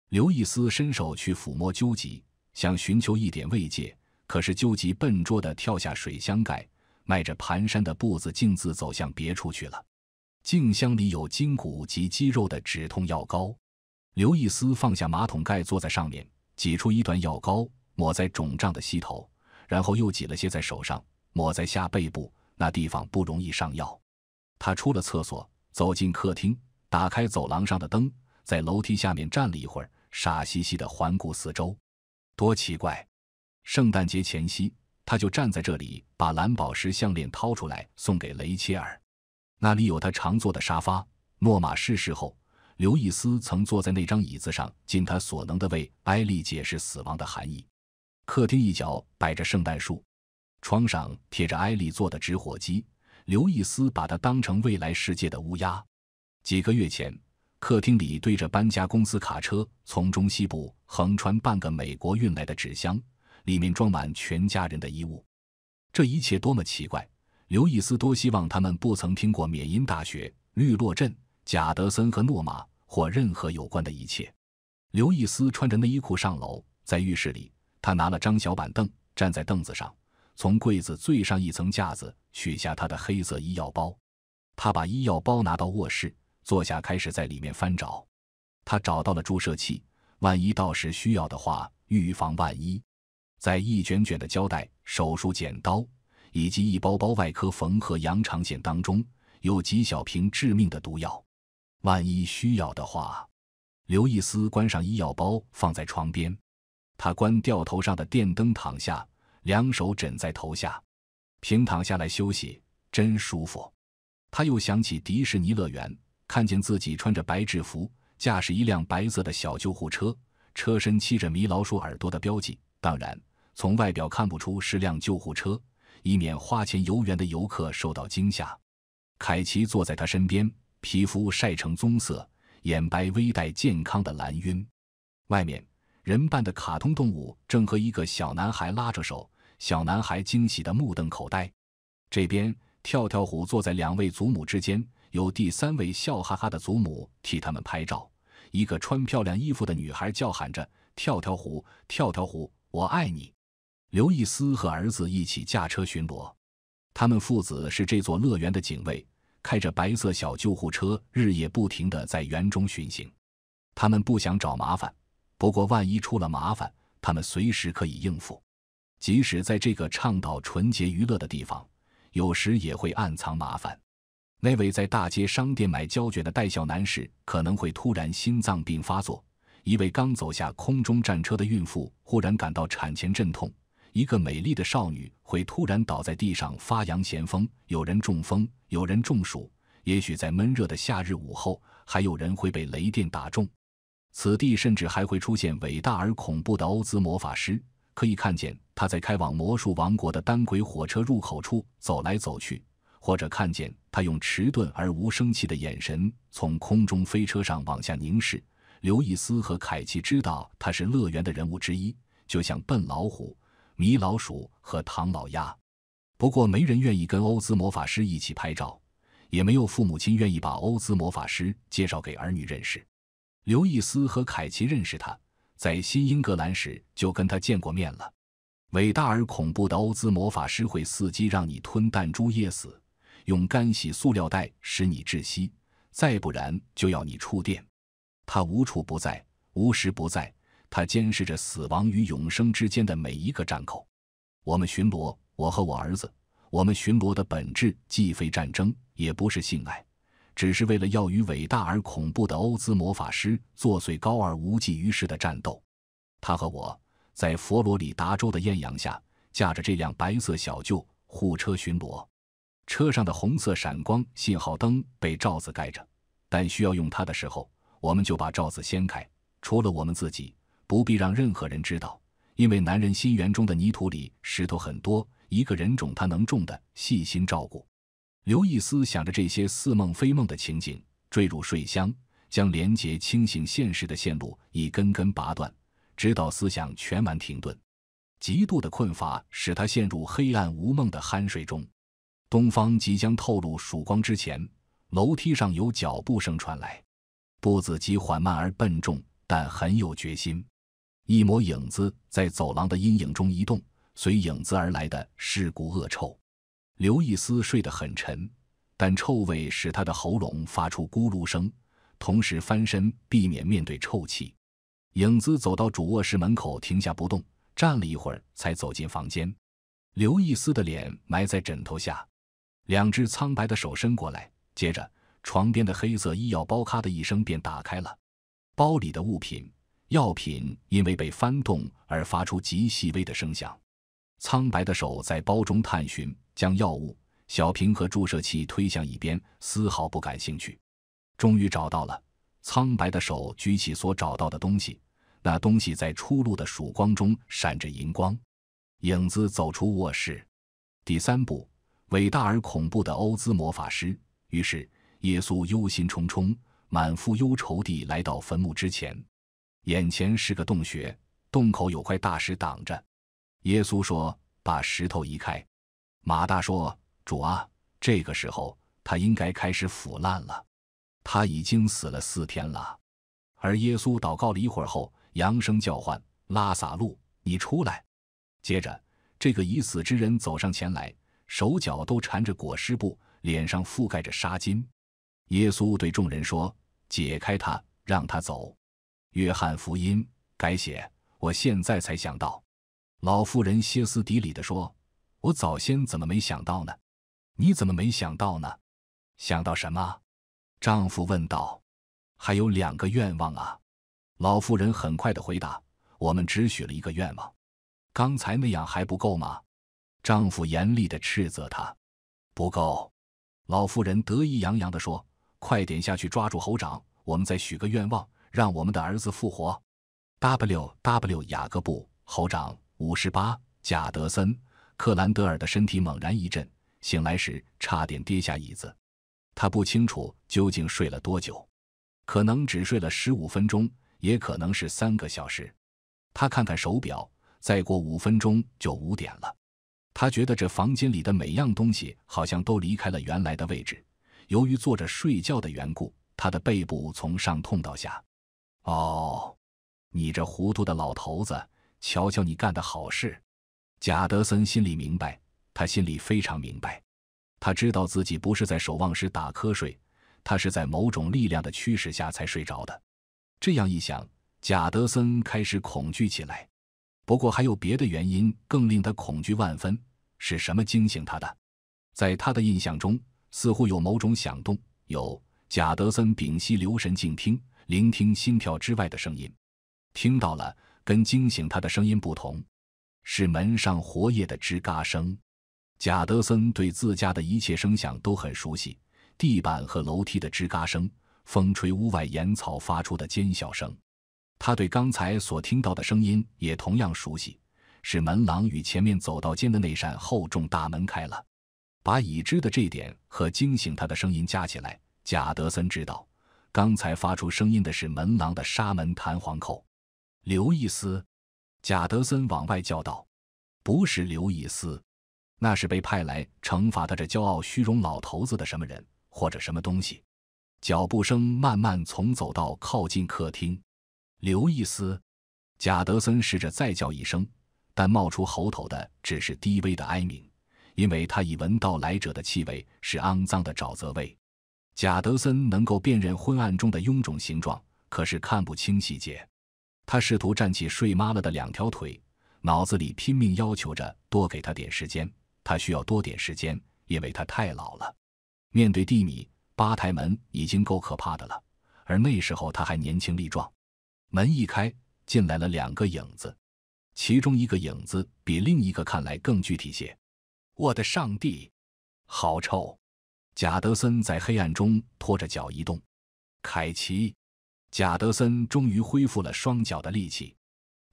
刘易斯伸手去抚摸究极，想寻求一点慰藉，可是究极笨拙地跳下水箱盖，迈着蹒跚的步子径自走向别处去了。镜箱里有筋骨及肌肉的止痛药膏。刘易斯放下马桶盖，坐在上面，挤出一段药膏抹在肿胀的膝头，然后又挤了些在手上，抹在下背部。那地方不容易上药。他出了厕所，走进客厅，打开走廊上的灯，在楼梯下面站了一会儿，傻兮兮地环顾四周。多奇怪！圣诞节前夕，他就站在这里，把蓝宝石项链掏出来送给雷切尔。那里有他常坐的沙发。诺玛逝世后，刘易斯曾坐在那张椅子上，尽他所能的为埃利解释死亡的含义。客厅一角摆着圣诞树，窗上贴着埃利做的纸火机。刘易斯把它当成未来世界的乌鸦。几个月前，客厅里堆着搬家公司卡车从中西部横穿半个美国运来的纸箱，里面装满全家人的衣物。这一切多么奇怪！刘易斯多希望他们不曾听过缅因大学、绿洛镇、贾德森和诺玛或任何有关的一切。刘易斯穿着内衣裤上楼，在浴室里，他拿了张小板凳，站在凳子上，从柜子最上一层架子取下他的黑色医药包。他把医药包拿到卧室，坐下开始在里面翻找。他找到了注射器，万一到时需要的话，预防万一。再一卷卷的胶带、手术剪刀。以及一包包外科缝合、羊肠线当中，有几小瓶致命的毒药。万一需要的话，刘易斯关上医药包，放在床边。他关掉头上的电灯，躺下，两手枕在头下，平躺下来休息，真舒服。他又想起迪士尼乐园，看见自己穿着白制服，驾驶一辆白色的小救护车，车身漆着米老鼠耳朵的标记，当然从外表看不出是辆救护车。以免花钱游园的游客受到惊吓，凯奇坐在他身边，皮肤晒成棕色，眼白微带健康的蓝晕。外面，人扮的卡通动物正和一个小男孩拉着手，小男孩惊喜的目瞪口呆。这边，跳跳虎坐在两位祖母之间，有第三位笑哈哈的祖母替他们拍照。一个穿漂亮衣服的女孩叫喊着：“跳跳虎，跳跳虎，我爱你。”刘易斯和儿子一起驾车巡逻，他们父子是这座乐园的警卫，开着白色小救护车，日夜不停地在园中巡行。他们不想找麻烦，不过万一出了麻烦，他们随时可以应付。即使在这个倡导纯洁娱乐的地方，有时也会暗藏麻烦。那位在大街商店买胶卷的戴孝男士可能会突然心脏病发作，一位刚走下空中战车的孕妇忽然感到产前阵痛。一个美丽的少女会突然倒在地上发扬前锋，有人中风，有人中暑，也许在闷热的夏日午后，还有人会被雷电打中。此地甚至还会出现伟大而恐怖的欧兹魔法师，可以看见他在开往魔术王国的单轨火车入口处走来走去，或者看见他用迟钝而无生气的眼神从空中飞车上往下凝视。刘易斯和凯奇知道他是乐园的人物之一，就像笨老虎。米老鼠和唐老鸭，不过没人愿意跟欧兹魔法师一起拍照，也没有父母亲愿意把欧兹魔法师介绍给儿女认识。刘易斯和凯奇认识他，在新英格兰时就跟他见过面了。伟大而恐怖的欧兹魔法师会伺机让你吞弹珠噎死，用干洗塑料袋使你窒息，再不然就要你触电。他无处不在，无时不在。他监视着死亡与永生之间的每一个战口。我们巡逻，我和我儿子。我们巡逻的本质既非战争，也不是性爱，只是为了要与伟大而恐怖的欧兹魔法师作最高而无济于事的战斗。他和我在佛罗里达州的艳阳下，驾着这辆白色小旧护车巡逻。车上的红色闪光信号灯被罩子盖着，但需要用它的时候，我们就把罩子掀开。除了我们自己。不必让任何人知道，因为男人心园中的泥土里石头很多。一个人种他能种的，细心照顾。刘易斯想着这些似梦非梦的情景，坠入睡乡，将廉洁清醒现实的线路一根根拔断，直到思想全完停顿。极度的困乏使他陷入黑暗无梦的酣睡中。东方即将透露曙光之前，楼梯上有脚步声传来，步子极缓慢而笨重，但很有决心。一抹影子在走廊的阴影中移动，随影子而来的尸骨恶臭。刘易斯睡得很沉，但臭味使他的喉咙发出咕噜声，同时翻身避免面对臭气。影子走到主卧室门口停下不动，站了一会儿才走进房间。刘易斯的脸埋在枕头下，两只苍白的手伸过来，接着床边的黑色医药包咔的一声便打开了，包里的物品。药品因为被翻动而发出极细微的声响，苍白的手在包中探寻，将药物小瓶和注射器推向一边，丝毫不感兴趣。终于找到了，苍白的手举起所找到的东西，那东西在出路的曙光中闪着银光。影子走出卧室。第三部，伟大而恐怖的欧兹魔法师。于是耶稣忧心忡忡，满腹忧愁地来到坟墓之前。眼前是个洞穴，洞口有块大石挡着。耶稣说：“把石头移开。”马大说：“主啊，这个时候他应该开始腐烂了，他已经死了四天了。”而耶稣祷告了一会儿后，扬声叫唤：“拉萨路，你出来！”接着，这个已死之人走上前来，手脚都缠着裹尸布，脸上覆盖着纱巾。耶稣对众人说：“解开他，让他走。”《约翰福音》改写，我现在才想到。”老妇人歇斯底里地说，“我早先怎么没想到呢？你怎么没想到呢？想到什么？”丈夫问道。“还有两个愿望啊！”老妇人很快地回答。“我们只许了一个愿望，刚才那样还不够吗？”丈夫严厉地斥责她。“不够！”老妇人得意洋洋地说，“快点下去抓住猴掌，我们再许个愿望。”让我们的儿子复活，W W 雅各布侯长五十八贾德森克兰德尔的身体猛然一震，醒来时差点跌下椅子。他不清楚究竟睡了多久，可能只睡了十五分钟，也可能是三个小时。他看看手表，再过五分钟就五点了。他觉得这房间里的每样东西好像都离开了原来的位置。由于坐着睡觉的缘故，他的背部从上痛到下。哦，你这糊涂的老头子，瞧瞧你干的好事！贾德森心里明白，他心里非常明白，他知道自己不是在守望时打瞌睡，他是在某种力量的驱使下才睡着的。这样一想，贾德森开始恐惧起来。不过还有别的原因更令他恐惧万分，是什么惊醒他的？在他的印象中，似乎有某种响动。有贾德森屏息留神静听。聆听心跳之外的声音，听到了跟惊醒他的声音不同，是门上活页的吱嘎声。贾德森对自家的一切声响都很熟悉，地板和楼梯的吱嘎声，风吹屋外野草发出的尖啸声。他对刚才所听到的声音也同样熟悉，是门廊与前面走道间的那扇厚重大门开了。把已知的这点和惊醒他的声音加起来，贾德森知道。刚才发出声音的是门廊的纱门弹簧扣。刘易斯，贾德森往外叫道：“不是刘易斯，那是被派来惩罚他这骄傲虚荣老头子的什么人或者什么东西。”脚步声慢慢从走道靠近客厅。刘易斯，贾德森试着再叫一声，但冒出喉头的只是低微的哀鸣，因为他已闻到来者的气味是肮脏的沼泽味。贾德森能够辨认昏暗中的臃肿形状，可是看不清细节。他试图站起睡麻了的两条腿，脑子里拼命要求着多给他点时间。他需要多点时间，因为他太老了。面对蒂米，吧台门已经够可怕的了，而那时候他还年轻力壮。门一开，进来了两个影子，其中一个影子比另一个看来更具体些。我的上帝，好臭！贾德森在黑暗中拖着脚移动，凯奇。贾德森终于恢复了双脚的力气。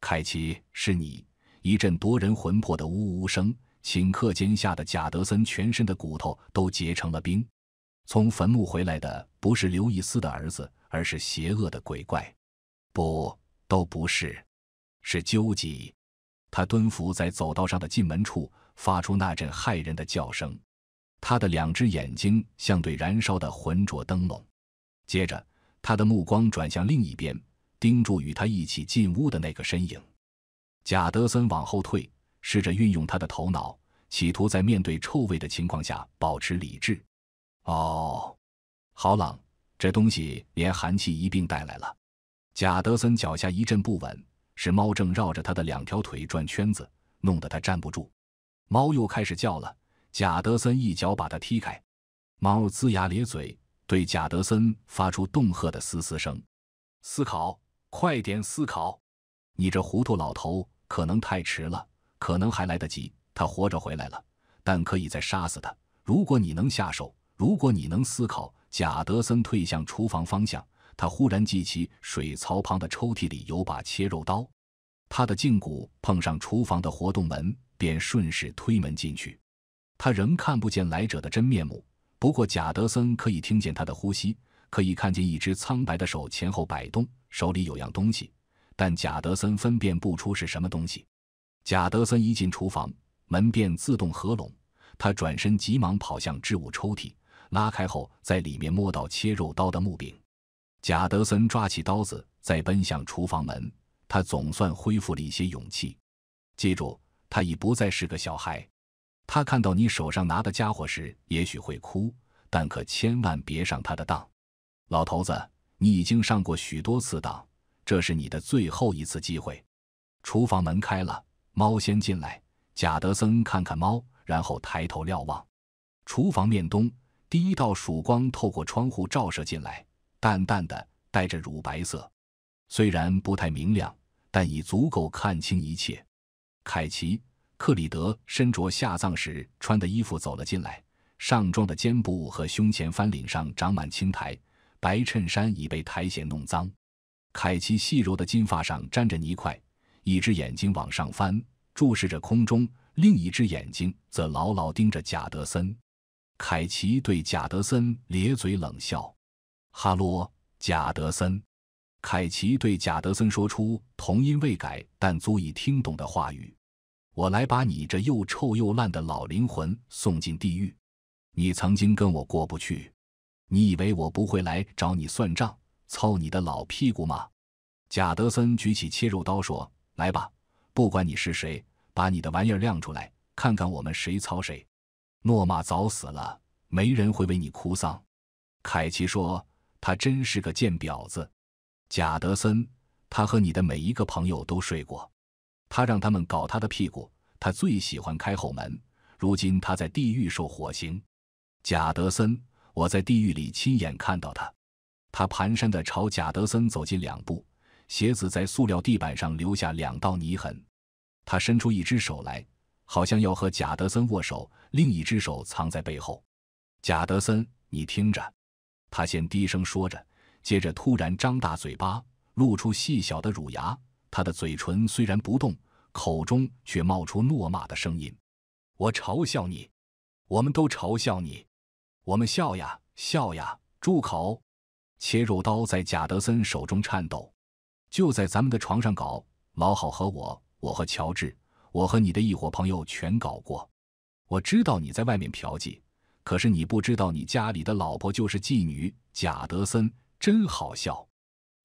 凯奇，是你！一阵夺人魂魄的呜呜声，顷刻间吓得贾德森全身的骨头都结成了冰。从坟墓回来的不是刘易斯的儿子，而是邪恶的鬼怪。不，都不是，是纠集。他蹲伏在走道上的进门处，发出那阵骇人的叫声。他的两只眼睛像对燃烧的浑浊灯笼。接着，他的目光转向另一边，盯住与他一起进屋的那个身影。贾德森往后退，试着运用他的头脑，企图在面对臭味的情况下保持理智。哦，好冷！这东西连寒气一并带来了。贾德森脚下一阵不稳，是猫正绕着他的两条腿转圈子，弄得他站不住。猫又开始叫了。贾德森一脚把他踢开，猫龇牙咧嘴，对贾德森发出恫吓的嘶嘶声。思考，快点思考！你这糊涂老头，可能太迟了，可能还来得及。他活着回来了，但可以再杀死他。如果你能下手，如果你能思考。贾德森退向厨房方向，他忽然记起水槽旁的抽屉里有把切肉刀。他的胫骨碰上厨房的活动门，便顺势推门进去。他仍看不见来者的真面目，不过贾德森可以听见他的呼吸，可以看见一只苍白的手前后摆动，手里有样东西，但贾德森分辨不出是什么东西。贾德森一进厨房，门便自动合拢。他转身，急忙跑向置物抽屉，拉开后，在里面摸到切肉刀的木柄。贾德森抓起刀子，再奔向厨房门。他总算恢复了一些勇气。记住，他已不再是个小孩。他看到你手上拿的家伙时，也许会哭，但可千万别上他的当。老头子，你已经上过许多次当，这是你的最后一次机会。厨房门开了，猫先进来。贾德森看看猫，然后抬头瞭望。厨房面东，第一道曙光透过窗户照射进来，淡淡的，带着乳白色。虽然不太明亮，但已足够看清一切。凯奇。克里德身着下葬时穿的衣服走了进来，上装的肩部和胸前翻领上长满青苔，白衬衫已被苔藓弄脏。凯奇细柔的金发上沾着泥块，一只眼睛往上翻，注视着空中，另一只眼睛则牢牢盯着贾德森。凯奇对贾德森咧嘴冷笑：“哈罗，贾德森。”凯奇对贾德森说出童音未改但足以听懂的话语。我来把你这又臭又烂的老灵魂送进地狱！你曾经跟我过不去，你以为我不会来找你算账，操你的老屁股吗？贾德森举起切肉刀说：“来吧，不管你是谁，把你的玩意儿亮出来，看看我们谁操谁。”诺玛早死了，没人会为你哭丧。凯奇说：“他真是个贱婊子。”贾德森，他和你的每一个朋友都睡过。他让他们搞他的屁股，他最喜欢开后门。如今他在地狱受火刑。贾德森，我在地狱里亲眼看到他。他蹒跚的朝贾德森走近两步，鞋子在塑料地板上留下两道泥痕。他伸出一只手来，好像要和贾德森握手，另一只手藏在背后。贾德森，你听着。他先低声说着，接着突然张大嘴巴，露出细小的乳牙。他的嘴唇虽然不动。口中却冒出怒骂的声音：“我嘲笑你，我们都嘲笑你，我们笑呀笑呀！住口！切肉刀在贾德森手中颤抖，就在咱们的床上搞。老好和我，我和乔治，我和你的一伙朋友全搞过。我知道你在外面嫖妓，可是你不知道你家里的老婆就是妓女。贾德森，真好笑！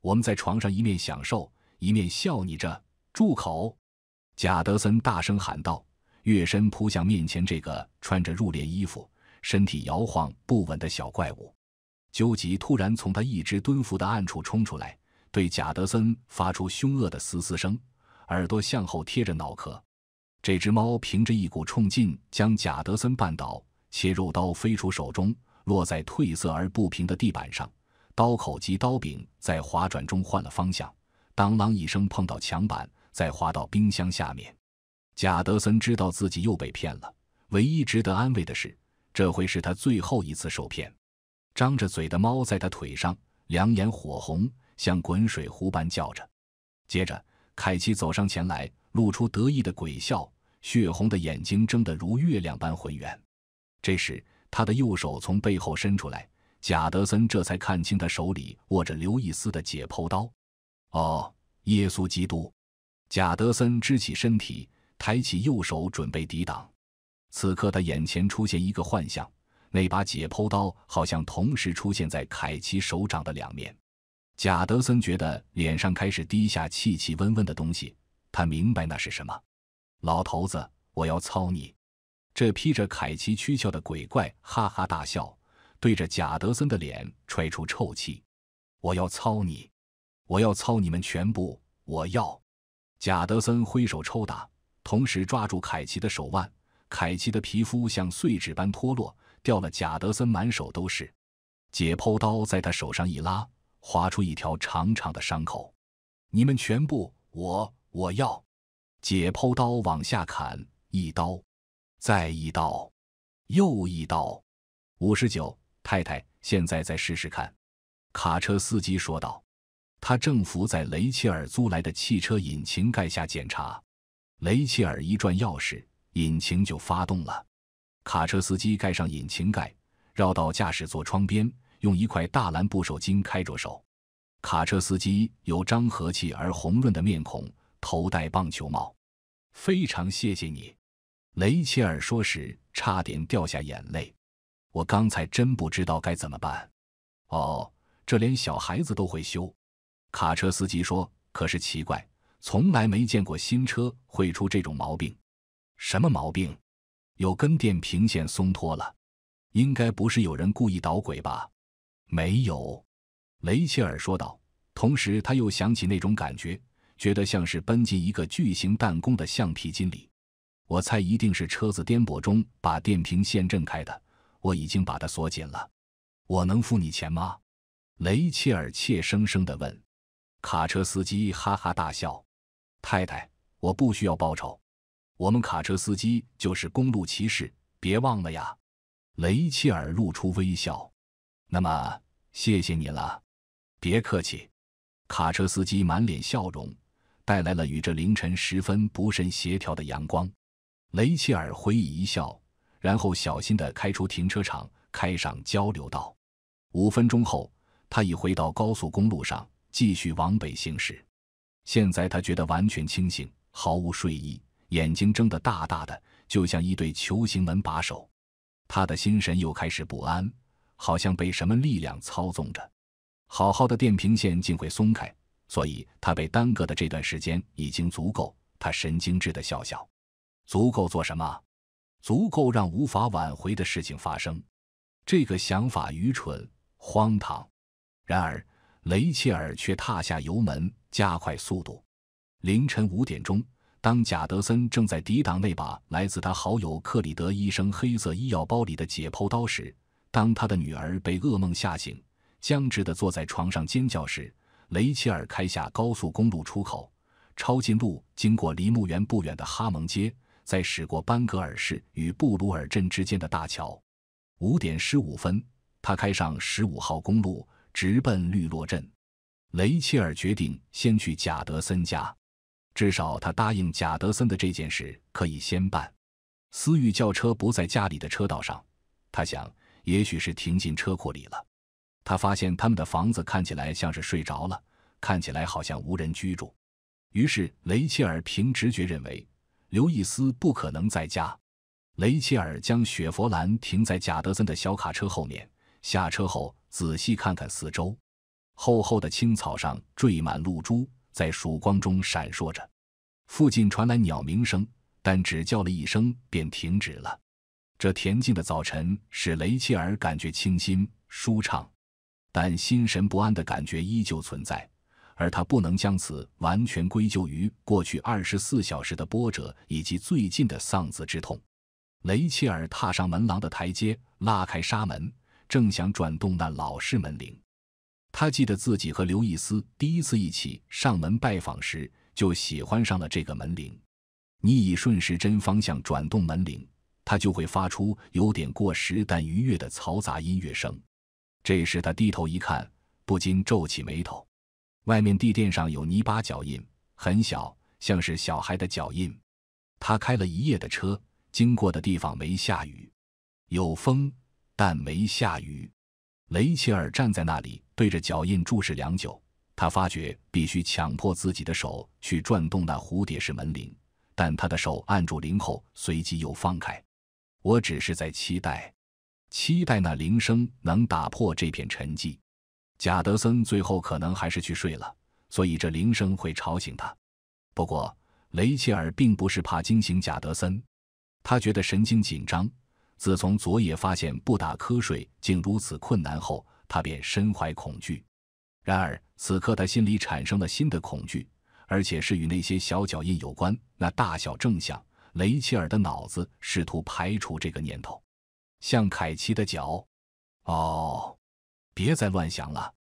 我们在床上一面享受一面笑你着，住口！”贾德森大声喊道，跃身扑向面前这个穿着入殓衣服、身体摇晃不稳的小怪物。究极突然从他一直蹲伏的暗处冲出来，对贾德森发出凶恶的嘶嘶声，耳朵向后贴着脑壳。这只猫凭着一股冲劲将贾德森绊倒，切肉刀飞出手中，落在褪色而不平的地板上，刀口及刀柄在滑转中换了方向，当啷一声碰到墙板。再滑到冰箱下面，贾德森知道自己又被骗了。唯一值得安慰的是，这回是他最后一次受骗。张着嘴的猫在他腿上，两眼火红，像滚水壶般叫着。接着，凯奇走上前来，露出得意的鬼笑，血红的眼睛睁得如月亮般浑圆。这时，他的右手从背后伸出来，贾德森这才看清他手里握着刘易斯的解剖刀。哦，耶稣基督！贾德森支起身体，抬起右手准备抵挡。此刻，他眼前出现一个幻象：那把解剖刀好像同时出现在凯奇手掌的两面。贾德森觉得脸上开始滴下气气温温的东西，他明白那是什么。老头子，我要操你！这披着凯奇躯壳的鬼怪哈哈大笑，对着贾德森的脸吹出臭气：“我要操你！我要操你们全部！我要！”贾德森挥手抽打，同时抓住凯奇的手腕。凯奇的皮肤像碎纸般脱落，掉了。贾德森满手都是，解剖刀在他手上一拉，划出一条长长的伤口。你们全部，我我要。解剖刀往下砍，一刀，再一刀，又一刀。五十九太太，现在再试试看。”卡车司机说道。他正伏在雷切尔租来的汽车引擎盖下检查，雷切尔一转钥匙，引擎就发动了。卡车司机盖上引擎盖，绕到驾驶座窗边，用一块大蓝布手巾开着手。卡车司机有张和气而红润的面孔，头戴棒球帽。非常谢谢你，雷切尔说时差点掉下眼泪。我刚才真不知道该怎么办。哦，这连小孩子都会修。卡车司机说：“可是奇怪，从来没见过新车会出这种毛病。什么毛病？有根电瓶线松脱了。应该不是有人故意捣鬼吧？”“没有。”雷切尔说道。同时，他又想起那种感觉，觉得像是奔进一个巨型弹弓的橡皮筋里。我猜一定是车子颠簸中把电瓶线震开的。我已经把它锁紧了。我能付你钱吗？”雷切尔怯生生地问。卡车司机哈哈大笑：“太太，我不需要报酬。我们卡车司机就是公路骑士，别忘了呀。”雷切尔露出微笑：“那么，谢谢你了。别客气。”卡车司机满脸笑容，带来了与这凌晨时分不甚协调的阳光。雷切尔回以一笑，然后小心的开出停车场，开上交流道。五分钟后，他已回到高速公路上。继续往北行驶，现在他觉得完全清醒，毫无睡意，眼睛睁得大大的，就像一对球形门把手。他的心神又开始不安，好像被什么力量操纵着。好好的电瓶线竟会松开，所以他被耽搁的这段时间已经足够。他神经质的笑笑，足够做什么？足够让无法挽回的事情发生。这个想法愚蠢荒唐，然而。雷切尔却踏下油门，加快速度。凌晨五点钟，当贾德森正在抵挡那把来自他好友克里德医生黑色医药包里的解剖刀时，当他的女儿被噩梦吓醒，僵直的坐在床上尖叫时，雷切尔开下高速公路出口，抄近路经过离墓园不远的哈蒙街，再驶过班格尔市与布鲁尔镇之间的大桥。五点十五分，他开上十五号公路。直奔绿落镇，雷切尔决定先去贾德森家，至少他答应贾德森的这件事可以先办。思域轿车不在家里的车道上，他想，也许是停进车库里了。他发现他们的房子看起来像是睡着了，看起来好像无人居住。于是，雷切尔凭直觉认为刘易斯不可能在家。雷切尔将雪佛兰停在贾德森的小卡车后面，下车后。仔细看看四周，厚厚的青草上缀满露珠，在曙光中闪烁着。附近传来鸟鸣声，但只叫了一声便停止了。这恬静的早晨使雷切尔感觉清新舒畅，但心神不安的感觉依旧存在。而他不能将此完全归咎于过去二十四小时的波折以及最近的丧子之痛。雷切尔踏上门廊的台阶，拉开纱门。正想转动那老式门铃，他记得自己和刘易斯第一次一起上门拜访时，就喜欢上了这个门铃。你以顺时针方向转动门铃，它就会发出有点过时但愉悦的嘈杂音乐声。这时他低头一看，不禁皱起眉头。外面地垫上有泥巴脚印，很小，像是小孩的脚印。他开了一夜的车，经过的地方没下雨，有风。但没下雨，雷切尔站在那里，对着脚印注视良久。他发觉必须强迫自己的手去转动那蝴蝶式门铃，但他的手按住铃后，随即又放开。我只是在期待，期待那铃声能打破这片沉寂。贾德森最后可能还是去睡了，所以这铃声会吵醒他。不过，雷切尔并不是怕惊醒贾德森，他觉得神经紧张。自从昨夜发现不打瞌睡竟如此困难后，他便身怀恐惧。然而此刻，他心里产生了新的恐惧，而且是与那些小脚印有关。那大小正像雷切尔的脑子试图排除这个念头，像凯奇的脚。哦，别再乱想了，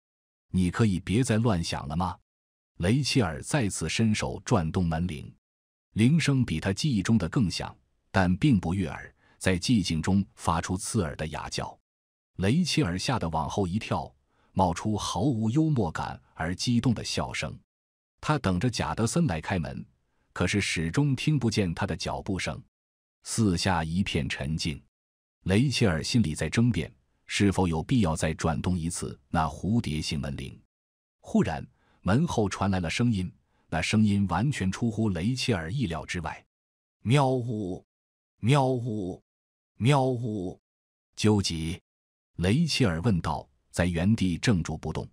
你可以别再乱想了吗？雷切尔再次伸手转动门铃，铃声比他记忆中的更响，但并不悦耳。在寂静中发出刺耳的哑叫，雷切尔吓得往后一跳，冒出毫无幽默感而激动的笑声。他等着贾德森来开门，可是始终听不见他的脚步声。四下一片沉静，雷切尔心里在争辩是否有必要再转动一次那蝴蝶形门铃。忽然，门后传来了声音，那声音完全出乎雷切尔意料之外：“喵呜，喵呜。”喵呜！究极，雷切尔问道，在原地怔住不动。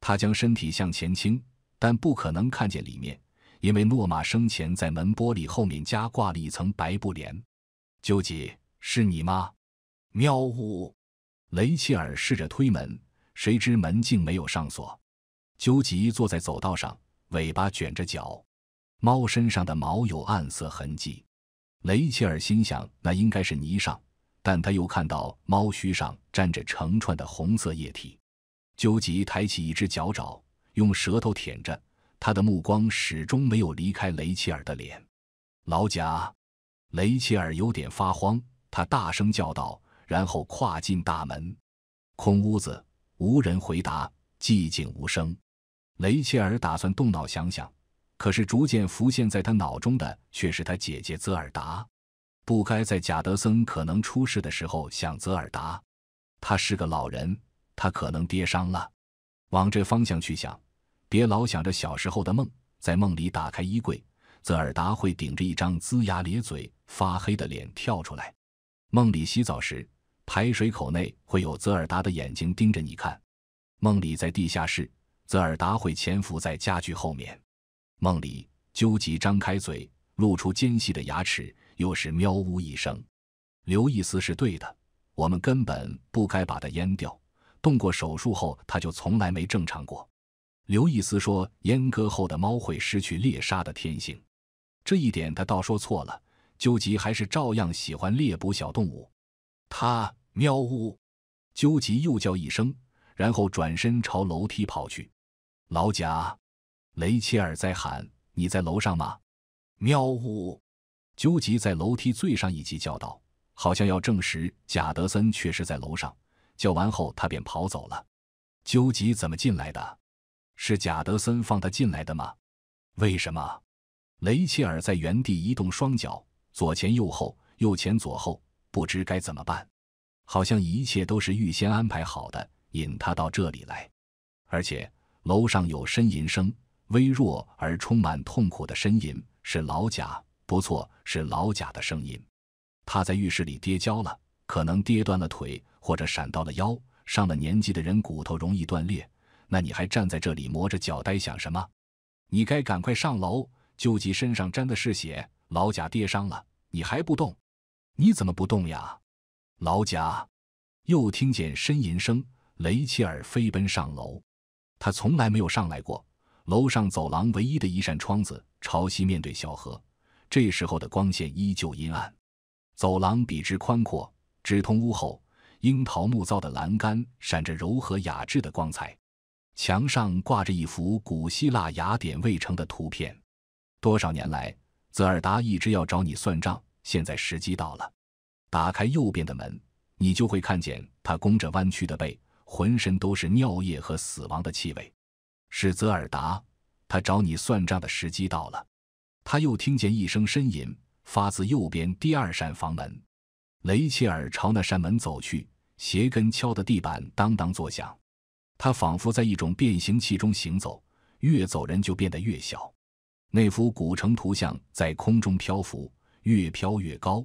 他将身体向前倾，但不可能看见里面，因为诺玛生前在门玻璃后面加挂了一层白布帘。究极，是你吗？喵呜！雷切尔试着推门，谁知门竟没有上锁。究极坐在走道上，尾巴卷着脚。猫身上的毛有暗色痕迹。雷切尔心想，那应该是泥上，但他又看到猫须上沾着成串的红色液体。鸠极抬起一只脚爪，用舌头舔着，他的目光始终没有离开雷切尔的脸。老贾，雷切尔有点发慌，他大声叫道，然后跨进大门。空屋子，无人回答，寂静无声。雷切尔打算动脑想想。可是，逐渐浮现在他脑中的却是他姐姐泽尔达。不该在贾德森可能出事的时候想泽尔达。他是个老人，他可能跌伤了。往这方向去想，别老想着小时候的梦。在梦里打开衣柜，泽尔达会顶着一张龇牙咧嘴、发黑的脸跳出来。梦里洗澡时，排水口内会有泽尔达的眼睛盯着你看。梦里在地下室，泽尔达会潜伏在家具后面。梦里，鸠极张开嘴，露出尖细的牙齿，又是喵呜一声。刘易斯是对的，我们根本不该把它阉掉。动过手术后，他就从来没正常过。刘易斯说，阉割后的猫会失去猎杀的天性，这一点他倒说错了。究极还是照样喜欢猎捕小动物。他喵呜，鸠极又叫一声，然后转身朝楼梯跑去。老贾。雷切尔在喊：“你在楼上吗？”喵呜！究吉在楼梯最上一级叫道，好像要证实贾德森确实在楼上。叫完后，他便跑走了。究极怎么进来的？是贾德森放他进来的吗？为什么？雷切尔在原地移动双脚，左前右后，右前左后，不知该怎么办。好像一切都是预先安排好的，引他到这里来，而且楼上有呻吟声。微弱而充满痛苦的呻吟是老贾，不错，是老贾的声音。他在浴室里跌跤了，可能跌断了腿或者闪到了腰。上了年纪的人骨头容易断裂。那你还站在这里磨着脚呆想什么？你该赶快上楼！救济身上沾的是血，老贾跌伤了，你还不动？你怎么不动呀？老贾，又听见呻吟声，雷切尔飞奔上楼。他从来没有上来过。楼上走廊唯一的一扇窗子朝西，面对小河。这时候的光线依旧阴暗。走廊笔直宽阔，直通屋后。樱桃木造的栏杆闪着柔和雅致的光彩。墙上挂着一幅古希腊雅典卫城的图片。多少年来，泽尔达一直要找你算账。现在时机到了。打开右边的门，你就会看见他弓着弯曲的背，浑身都是尿液和死亡的气味。是泽尔达，他找你算账的时机到了。他又听见一声呻吟，发自右边第二扇房门。雷切尔朝那扇门走去，鞋跟敲的地板当当作响。他仿佛在一种变形器中行走，越走人就变得越小。那幅古城图像在空中漂浮，越飘越高。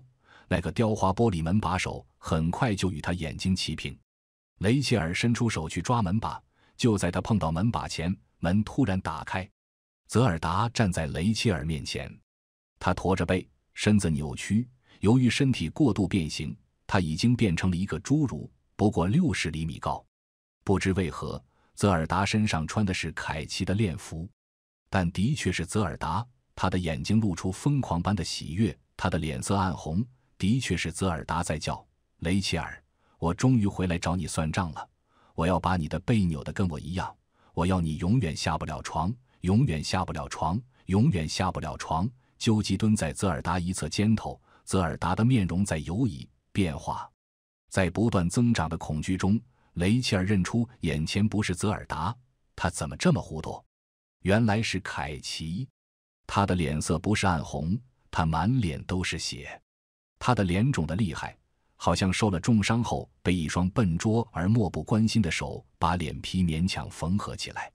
那个雕花玻璃门把手很快就与他眼睛齐平。雷切尔伸出手去抓门把。就在他碰到门把前，门突然打开，泽尔达站在雷切尔面前，他驼着背，身子扭曲，由于身体过度变形，他已经变成了一个侏儒，不过六十厘米高。不知为何，泽尔达身上穿的是凯奇的练服，但的确是泽尔达。他的眼睛露出疯狂般的喜悦，他的脸色暗红，的确是泽尔达在叫：“雷切尔，我终于回来找你算账了。”我要把你的背扭得跟我一样，我要你永远下不了床，永远下不了床，永远下不了床。究极蹲在泽尔达一侧肩头，泽尔达的面容在游移变化，在不断增长的恐惧中，雷切尔认出眼前不是泽尔达，他怎么这么糊涂？原来是凯奇，他的脸色不是暗红，他满脸都是血，他的脸肿得厉害。好像受了重伤后，被一双笨拙而漠不关心的手把脸皮勉强缝合起来。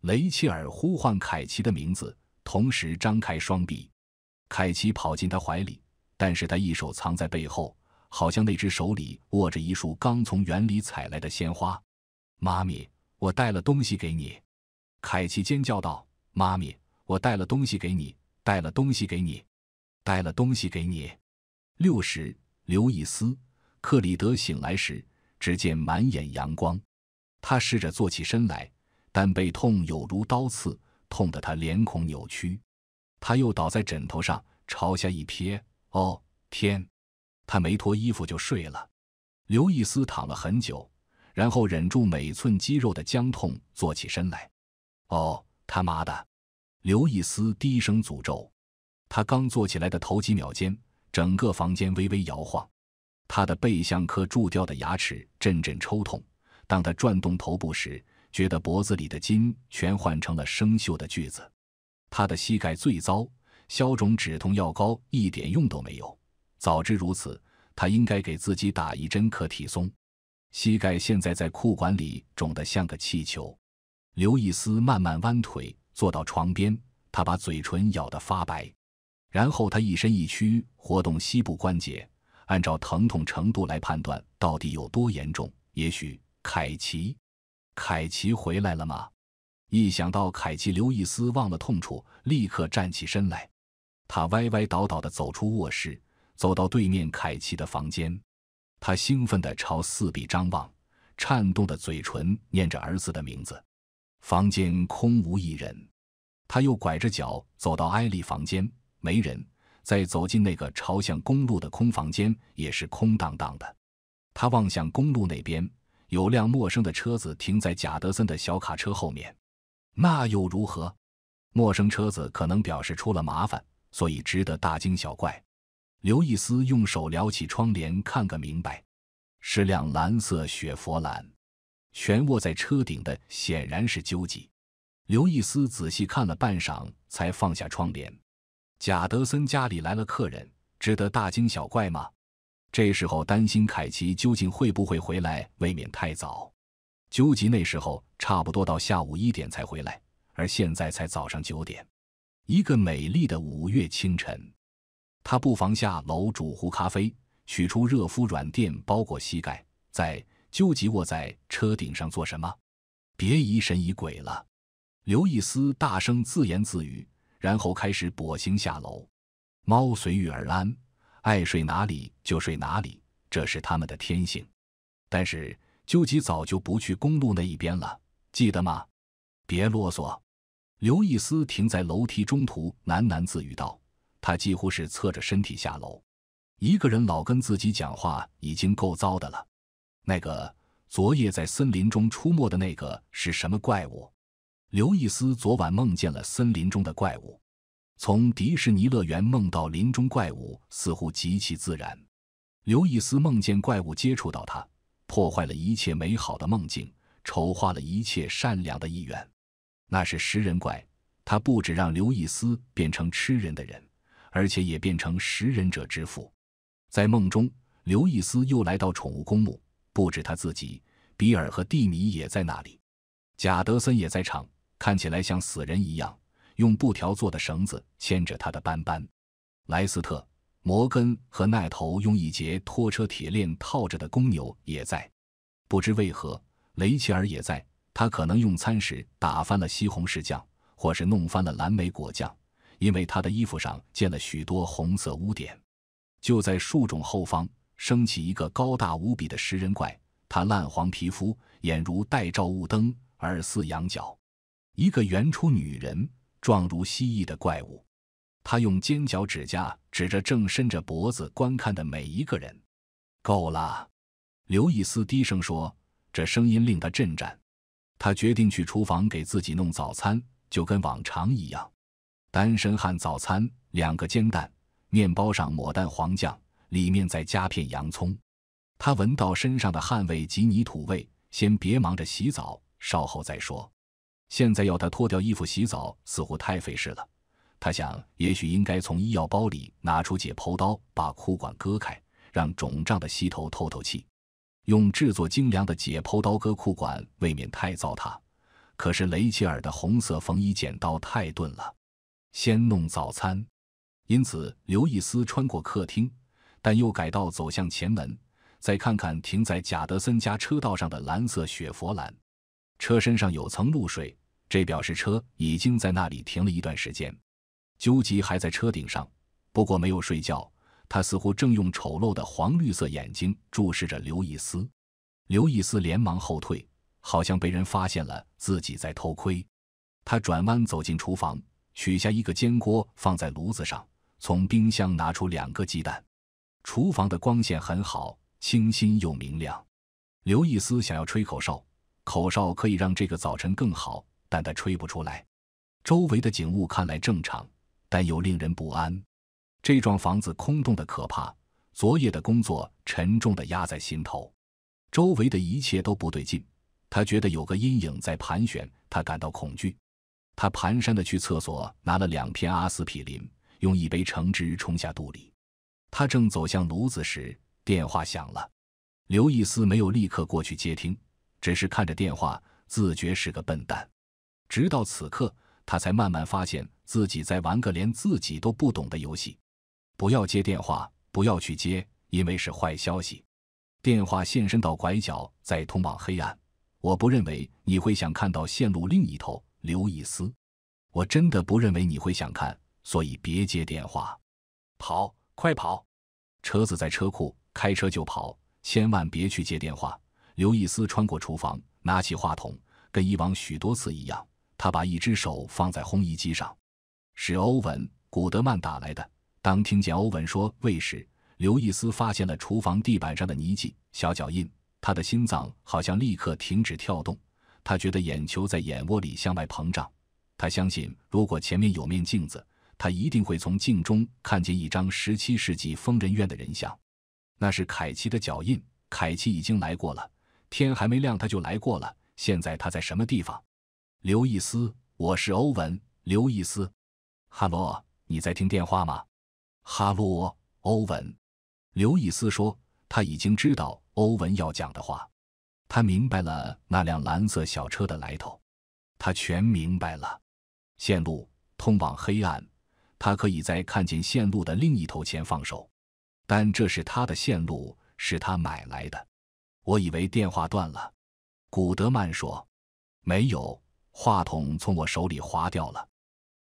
雷切尔呼唤凯奇的名字，同时张开双臂。凯奇跑进他怀里，但是他一手藏在背后，好像那只手里握着一束刚从园里采来的鲜花。“妈咪，我带了东西给你！”凯奇尖叫道，“妈咪，我带了东西给你，带了东西给你，带了东西给你。”六十。刘易斯·克里德醒来时，只见满眼阳光。他试着坐起身来，但背痛有如刀刺，痛得他脸孔扭曲。他又倒在枕头上，朝下一瞥：“哦天！”他没脱衣服就睡了。刘易斯躺了很久，然后忍住每寸肌肉的僵痛，坐起身来。“哦他妈的！”刘易斯低声诅咒。他刚坐起来的头几秒间。整个房间微微摇晃，他的背像颗蛀掉的牙齿，阵阵抽痛。当他转动头部时，觉得脖子里的筋全换成了生锈的锯子。他的膝盖最糟，消肿止痛药膏一点用都没有。早知如此，他应该给自己打一针可体松。膝盖现在在裤管里肿得像个气球。刘易斯慢慢弯腿坐到床边，他把嘴唇咬得发白。然后他一伸一屈，活动膝部关节，按照疼痛程度来判断到底有多严重。也许凯奇，凯奇回来了吗？一想到凯奇·刘易斯忘了痛处，立刻站起身来。他歪歪倒倒地走出卧室，走到对面凯奇的房间。他兴奋地朝四壁张望，颤动的嘴唇念着儿子的名字。房间空无一人。他又拐着脚走到艾丽房间。没人。再走进那个朝向公路的空房间，也是空荡荡的。他望向公路那边，有辆陌生的车子停在贾德森的小卡车后面。那又如何？陌生车子可能表示出了麻烦，所以值得大惊小怪。刘易斯用手撩起窗帘，看个明白。是辆蓝色雪佛兰。悬卧在车顶的显然是纠集。刘易斯仔细看了半晌，才放下窗帘。贾德森家里来了客人，值得大惊小怪吗？这时候担心凯奇究竟会不会回来，未免太早。究极那时候差不多到下午一点才回来，而现在才早上九点，一个美丽的五月清晨。他不妨下楼煮壶咖啡，取出热敷软垫包裹膝盖。在纠极卧在车顶上做什么？别疑神疑鬼了，刘易斯大声自言自语。然后开始跛行下楼，猫随遇而安，爱睡哪里就睡哪里，这是它们的天性。但是究极早就不去公路那一边了，记得吗？别啰嗦。刘易斯停在楼梯中途，喃喃自语道：“他几乎是侧着身体下楼，一个人老跟自己讲话已经够糟的了。”那个昨夜在森林中出没的那个是什么怪物？刘易斯昨晚梦见了森林中的怪物，从迪士尼乐园梦到林中怪物，似乎极其自然。刘易斯梦见怪物接触到他，破坏了一切美好的梦境，丑化了一切善良的意愿。那是食人怪，他不止让刘易斯变成吃人的人，而且也变成食人者之父。在梦中，刘易斯又来到宠物公墓，不止他自己，比尔和蒂米也在那里，贾德森也在场。看起来像死人一样，用布条做的绳子牵着他的斑斑，莱斯特、摩根和那头用一节拖车铁链套着的公牛也在。不知为何，雷切尔也在。他可能用餐时打翻了西红柿酱，或是弄翻了蓝莓果酱，因为他的衣服上溅了许多红色污点。就在树种后方，升起一个高大无比的食人怪。他烂黄皮肤，眼如带罩雾灯，耳似羊角。一个圆出女人状如蜥蜴的怪物，她用尖角指甲指着正伸着脖子观看的每一个人。够了，刘易斯低声说，这声音令他震颤。他决定去厨房给自己弄早餐，就跟往常一样，单身汉早餐：两个煎蛋，面包上抹蛋黄酱，里面再加片洋葱。他闻到身上的汗味及泥土味，先别忙着洗澡，稍后再说。现在要他脱掉衣服洗澡，似乎太费事了。他想，也许应该从医药包里拿出解剖刀，把裤管割开，让肿胀的膝头透透气。用制作精良的解剖刀割裤管，未免太糟蹋。可是雷切尔的红色缝衣剪刀太钝了。先弄早餐。因此，刘易斯穿过客厅，但又改道走向前门，再看看停在贾德森家车道上的蓝色雪佛兰。车身上有层露水，这表示车已经在那里停了一段时间。究极还在车顶上，不过没有睡觉，他似乎正用丑陋的黄绿色眼睛注视着刘易斯。刘易斯连忙后退，好像被人发现了自己在偷窥。他转弯走进厨房，取下一个煎锅放在炉子上，从冰箱拿出两个鸡蛋。厨房的光线很好，清新又明亮。刘易斯想要吹口哨。口哨可以让这个早晨更好，但它吹不出来。周围的景物看来正常，但又令人不安。这幢房子空洞的可怕，昨夜的工作沉重的压在心头。周围的一切都不对劲，他觉得有个阴影在盘旋。他感到恐惧。他蹒跚的去厕所，拿了两片阿司匹林，用一杯橙汁冲下肚里。他正走向炉子时，电话响了。刘易斯没有立刻过去接听。只是看着电话，自觉是个笨蛋。直到此刻，他才慢慢发现自己在玩个连自己都不懂的游戏。不要接电话，不要去接，因为是坏消息。电话现身到拐角，再通往黑暗。我不认为你会想看到线路另一头，刘易斯。我真的不认为你会想看，所以别接电话。跑，快跑！车子在车库，开车就跑，千万别去接电话。刘易斯穿过厨房，拿起话筒，跟以往许多次一样，他把一只手放在烘衣机上。是欧文·古德曼打来的。当听见欧文说“喂”时，刘易斯发现了厨房地板上的泥迹、小脚印。他的心脏好像立刻停止跳动，他觉得眼球在眼窝里向外膨胀。他相信，如果前面有面镜子，他一定会从镜中看见一张17世纪疯人院的人像。那是凯奇的脚印，凯奇已经来过了。天还没亮，他就来过了。现在他在什么地方？刘易斯，我是欧文。刘易斯，哈罗，你在听电话吗？哈罗，欧文。刘易斯说他已经知道欧文要讲的话，他明白了那辆蓝色小车的来头，他全明白了。线路通往黑暗，他可以在看见线路的另一头前放手，但这是他的线路，是他买来的。我以为电话断了，古德曼说：“没有，话筒从我手里滑掉了。”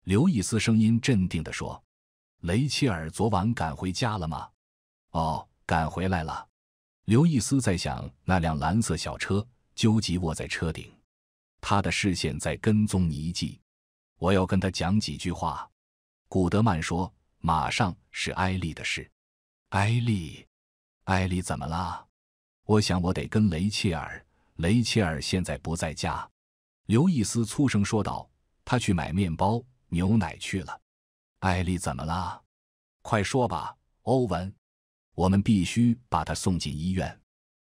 刘易斯声音镇定地说：“雷切尔昨晚赶回家了吗？”“哦，赶回来了。”刘易斯在想那辆蓝色小车，纠集卧在车顶，他的视线在跟踪遗迹。我要跟他讲几句话，古德曼说：“马上是艾丽的事。”“艾丽，艾丽怎么了？我想，我得跟雷切尔。雷切尔现在不在家，刘易斯粗声说道：“他去买面包、牛奶去了。”艾丽怎么了？快说吧，欧文。我们必须把他送进医院。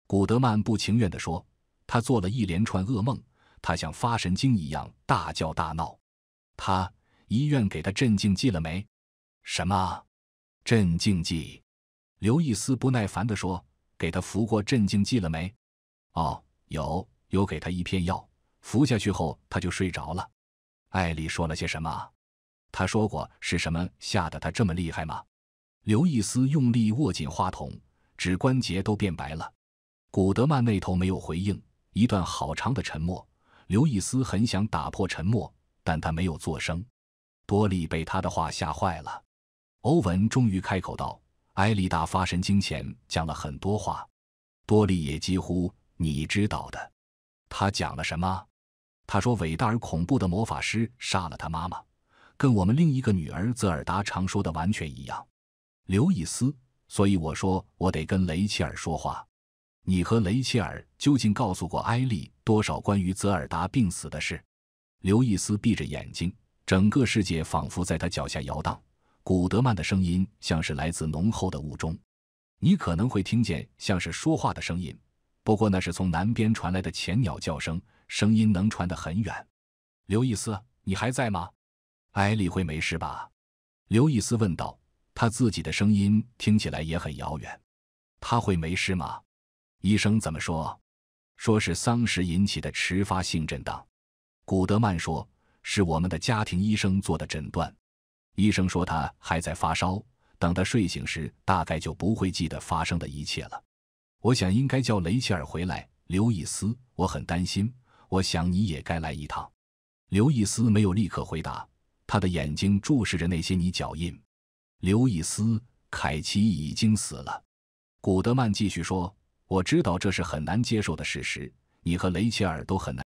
古德曼不情愿地说：“他做了一连串噩梦，他像发神经一样大叫大闹。”他医院给他镇静剂了没？什么？镇静剂？刘易斯不耐烦地说。给他服过镇静剂了没？哦，有，有给他一片药，服下去后他就睡着了。艾丽说了些什么？他说过是什么吓得他这么厉害吗？刘易斯用力握紧话筒，指关节都变白了。古德曼那头没有回应，一段好长的沉默。刘易斯很想打破沉默，但他没有做声。多利被他的话吓坏了。欧文终于开口道。埃莉达发神经前讲了很多话，多利也几乎你知道的，他讲了什么？他说：“伟大而恐怖的魔法师杀了他妈妈，跟我们另一个女儿泽尔达常说的完全一样。”刘易斯，所以我说我得跟雷切尔说话。你和雷切尔究竟告诉过埃丽多少关于泽尔达病死的事？刘易斯闭着眼睛，整个世界仿佛在他脚下摇荡。古德曼的声音像是来自浓厚的雾中，你可能会听见像是说话的声音，不过那是从南边传来的前鸟叫声，声音能传得很远。刘易斯，你还在吗？埃里会没事吧？刘易斯问道。他自己的声音听起来也很遥远。他会没事吗？医生怎么说？说是丧尸引起的迟发性震荡。古德曼说：“是我们的家庭医生做的诊断。”医生说他还在发烧，等他睡醒时，大概就不会记得发生的一切了。我想应该叫雷切尔回来。刘易斯，我很担心。我想你也该来一趟。刘易斯没有立刻回答，他的眼睛注视着那些泥脚印。刘易斯，凯奇已经死了。古德曼继续说：“我知道这是很难接受的事实，你和雷切尔都很难。”